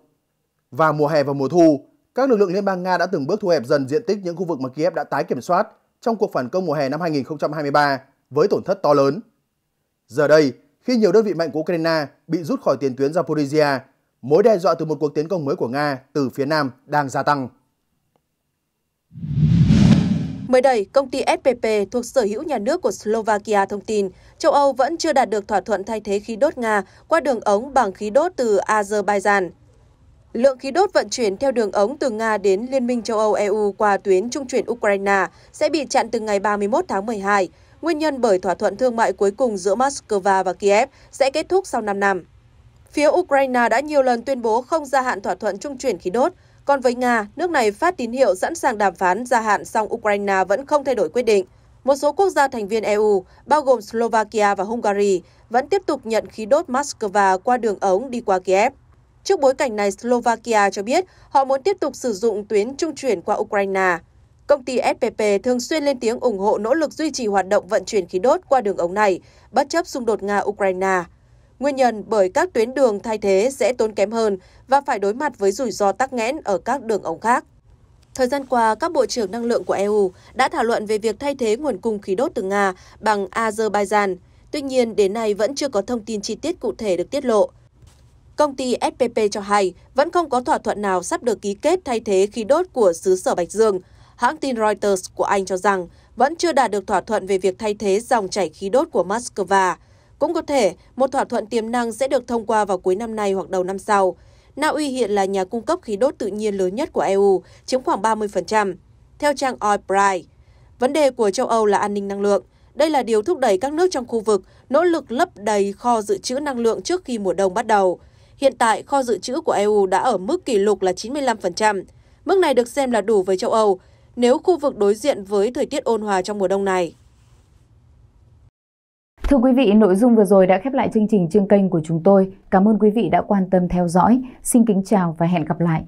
Vào mùa hè và mùa thu, các lực lượng Liên bang Nga đã từng bước thu hẹp dần diện tích những khu vực mà Kiev đã tái kiểm soát trong cuộc phản công mùa hè năm 2023 với tổn thất to lớn. Giờ đây, khi nhiều đơn vị mạnh của Ukraine bị rút khỏi tiền tuyến Zaporizhia, mối đe dọa từ một cuộc tiến công mới của Nga từ phía Nam đang gia tăng. Mới đây, công ty SPP thuộc sở hữu nhà nước của Slovakia thông tin, châu Âu vẫn chưa đạt được thỏa thuận thay thế khí đốt Nga qua đường ống bằng khí đốt từ Azerbaijan. Lượng khí đốt vận chuyển theo đường ống từ Nga đến Liên minh châu Âu EU qua tuyến trung chuyển Ukraine sẽ bị chặn từ ngày 31 tháng 12, nguyên nhân bởi thỏa thuận thương mại cuối cùng giữa Moscow và Kiev sẽ kết thúc sau 5 năm. Phía Ukraine đã nhiều lần tuyên bố không gia hạn thỏa thuận trung chuyển khí đốt, còn với Nga, nước này phát tín hiệu sẵn sàng đàm phán gia hạn song Ukraine vẫn không thay đổi quyết định. Một số quốc gia thành viên EU, bao gồm Slovakia và Hungary, vẫn tiếp tục nhận khí đốt Moscow qua đường ống đi qua Kiev. Trước bối cảnh này, Slovakia cho biết họ muốn tiếp tục sử dụng tuyến trung chuyển qua Ukraine. Công ty SPP thường xuyên lên tiếng ủng hộ nỗ lực duy trì hoạt động vận chuyển khí đốt qua đường ống này, bất chấp xung đột Nga-Ukraine. Nguyên nhân bởi các tuyến đường thay thế sẽ tốn kém hơn và phải đối mặt với rủi ro tắc nghẽn ở các đường ống khác. Thời gian qua, các bộ trưởng năng lượng của EU đã thảo luận về việc thay thế nguồn cung khí đốt từ Nga bằng Azerbaijan. Tuy nhiên, đến nay vẫn chưa có thông tin chi tiết cụ thể được tiết lộ. Công ty SPP cho hay vẫn không có thỏa thuận nào sắp được ký kết thay thế khí đốt của xứ sở Bạch Dương. Hãng tin Reuters của Anh cho rằng vẫn chưa đạt được thỏa thuận về việc thay thế dòng chảy khí đốt của Moscow cũng có thể, một thỏa thuận tiềm năng sẽ được thông qua vào cuối năm nay hoặc đầu năm sau. Na Uy hiện là nhà cung cấp khí đốt tự nhiên lớn nhất của EU, chiếm khoảng 30%, theo trang Oil Price. Vấn đề của châu Âu là an ninh năng lượng. Đây là điều thúc đẩy các nước trong khu vực nỗ lực lấp đầy kho dự trữ năng lượng trước khi mùa đông bắt đầu. Hiện tại, kho dự trữ của EU đã ở mức kỷ lục là 95%. Mức này được xem là đủ với châu Âu nếu khu vực đối diện với thời tiết ôn hòa trong mùa đông này. Thưa quý vị, nội dung vừa rồi đã khép lại chương trình chương kênh của chúng tôi. Cảm ơn quý vị đã quan tâm theo dõi. Xin kính chào và hẹn gặp lại.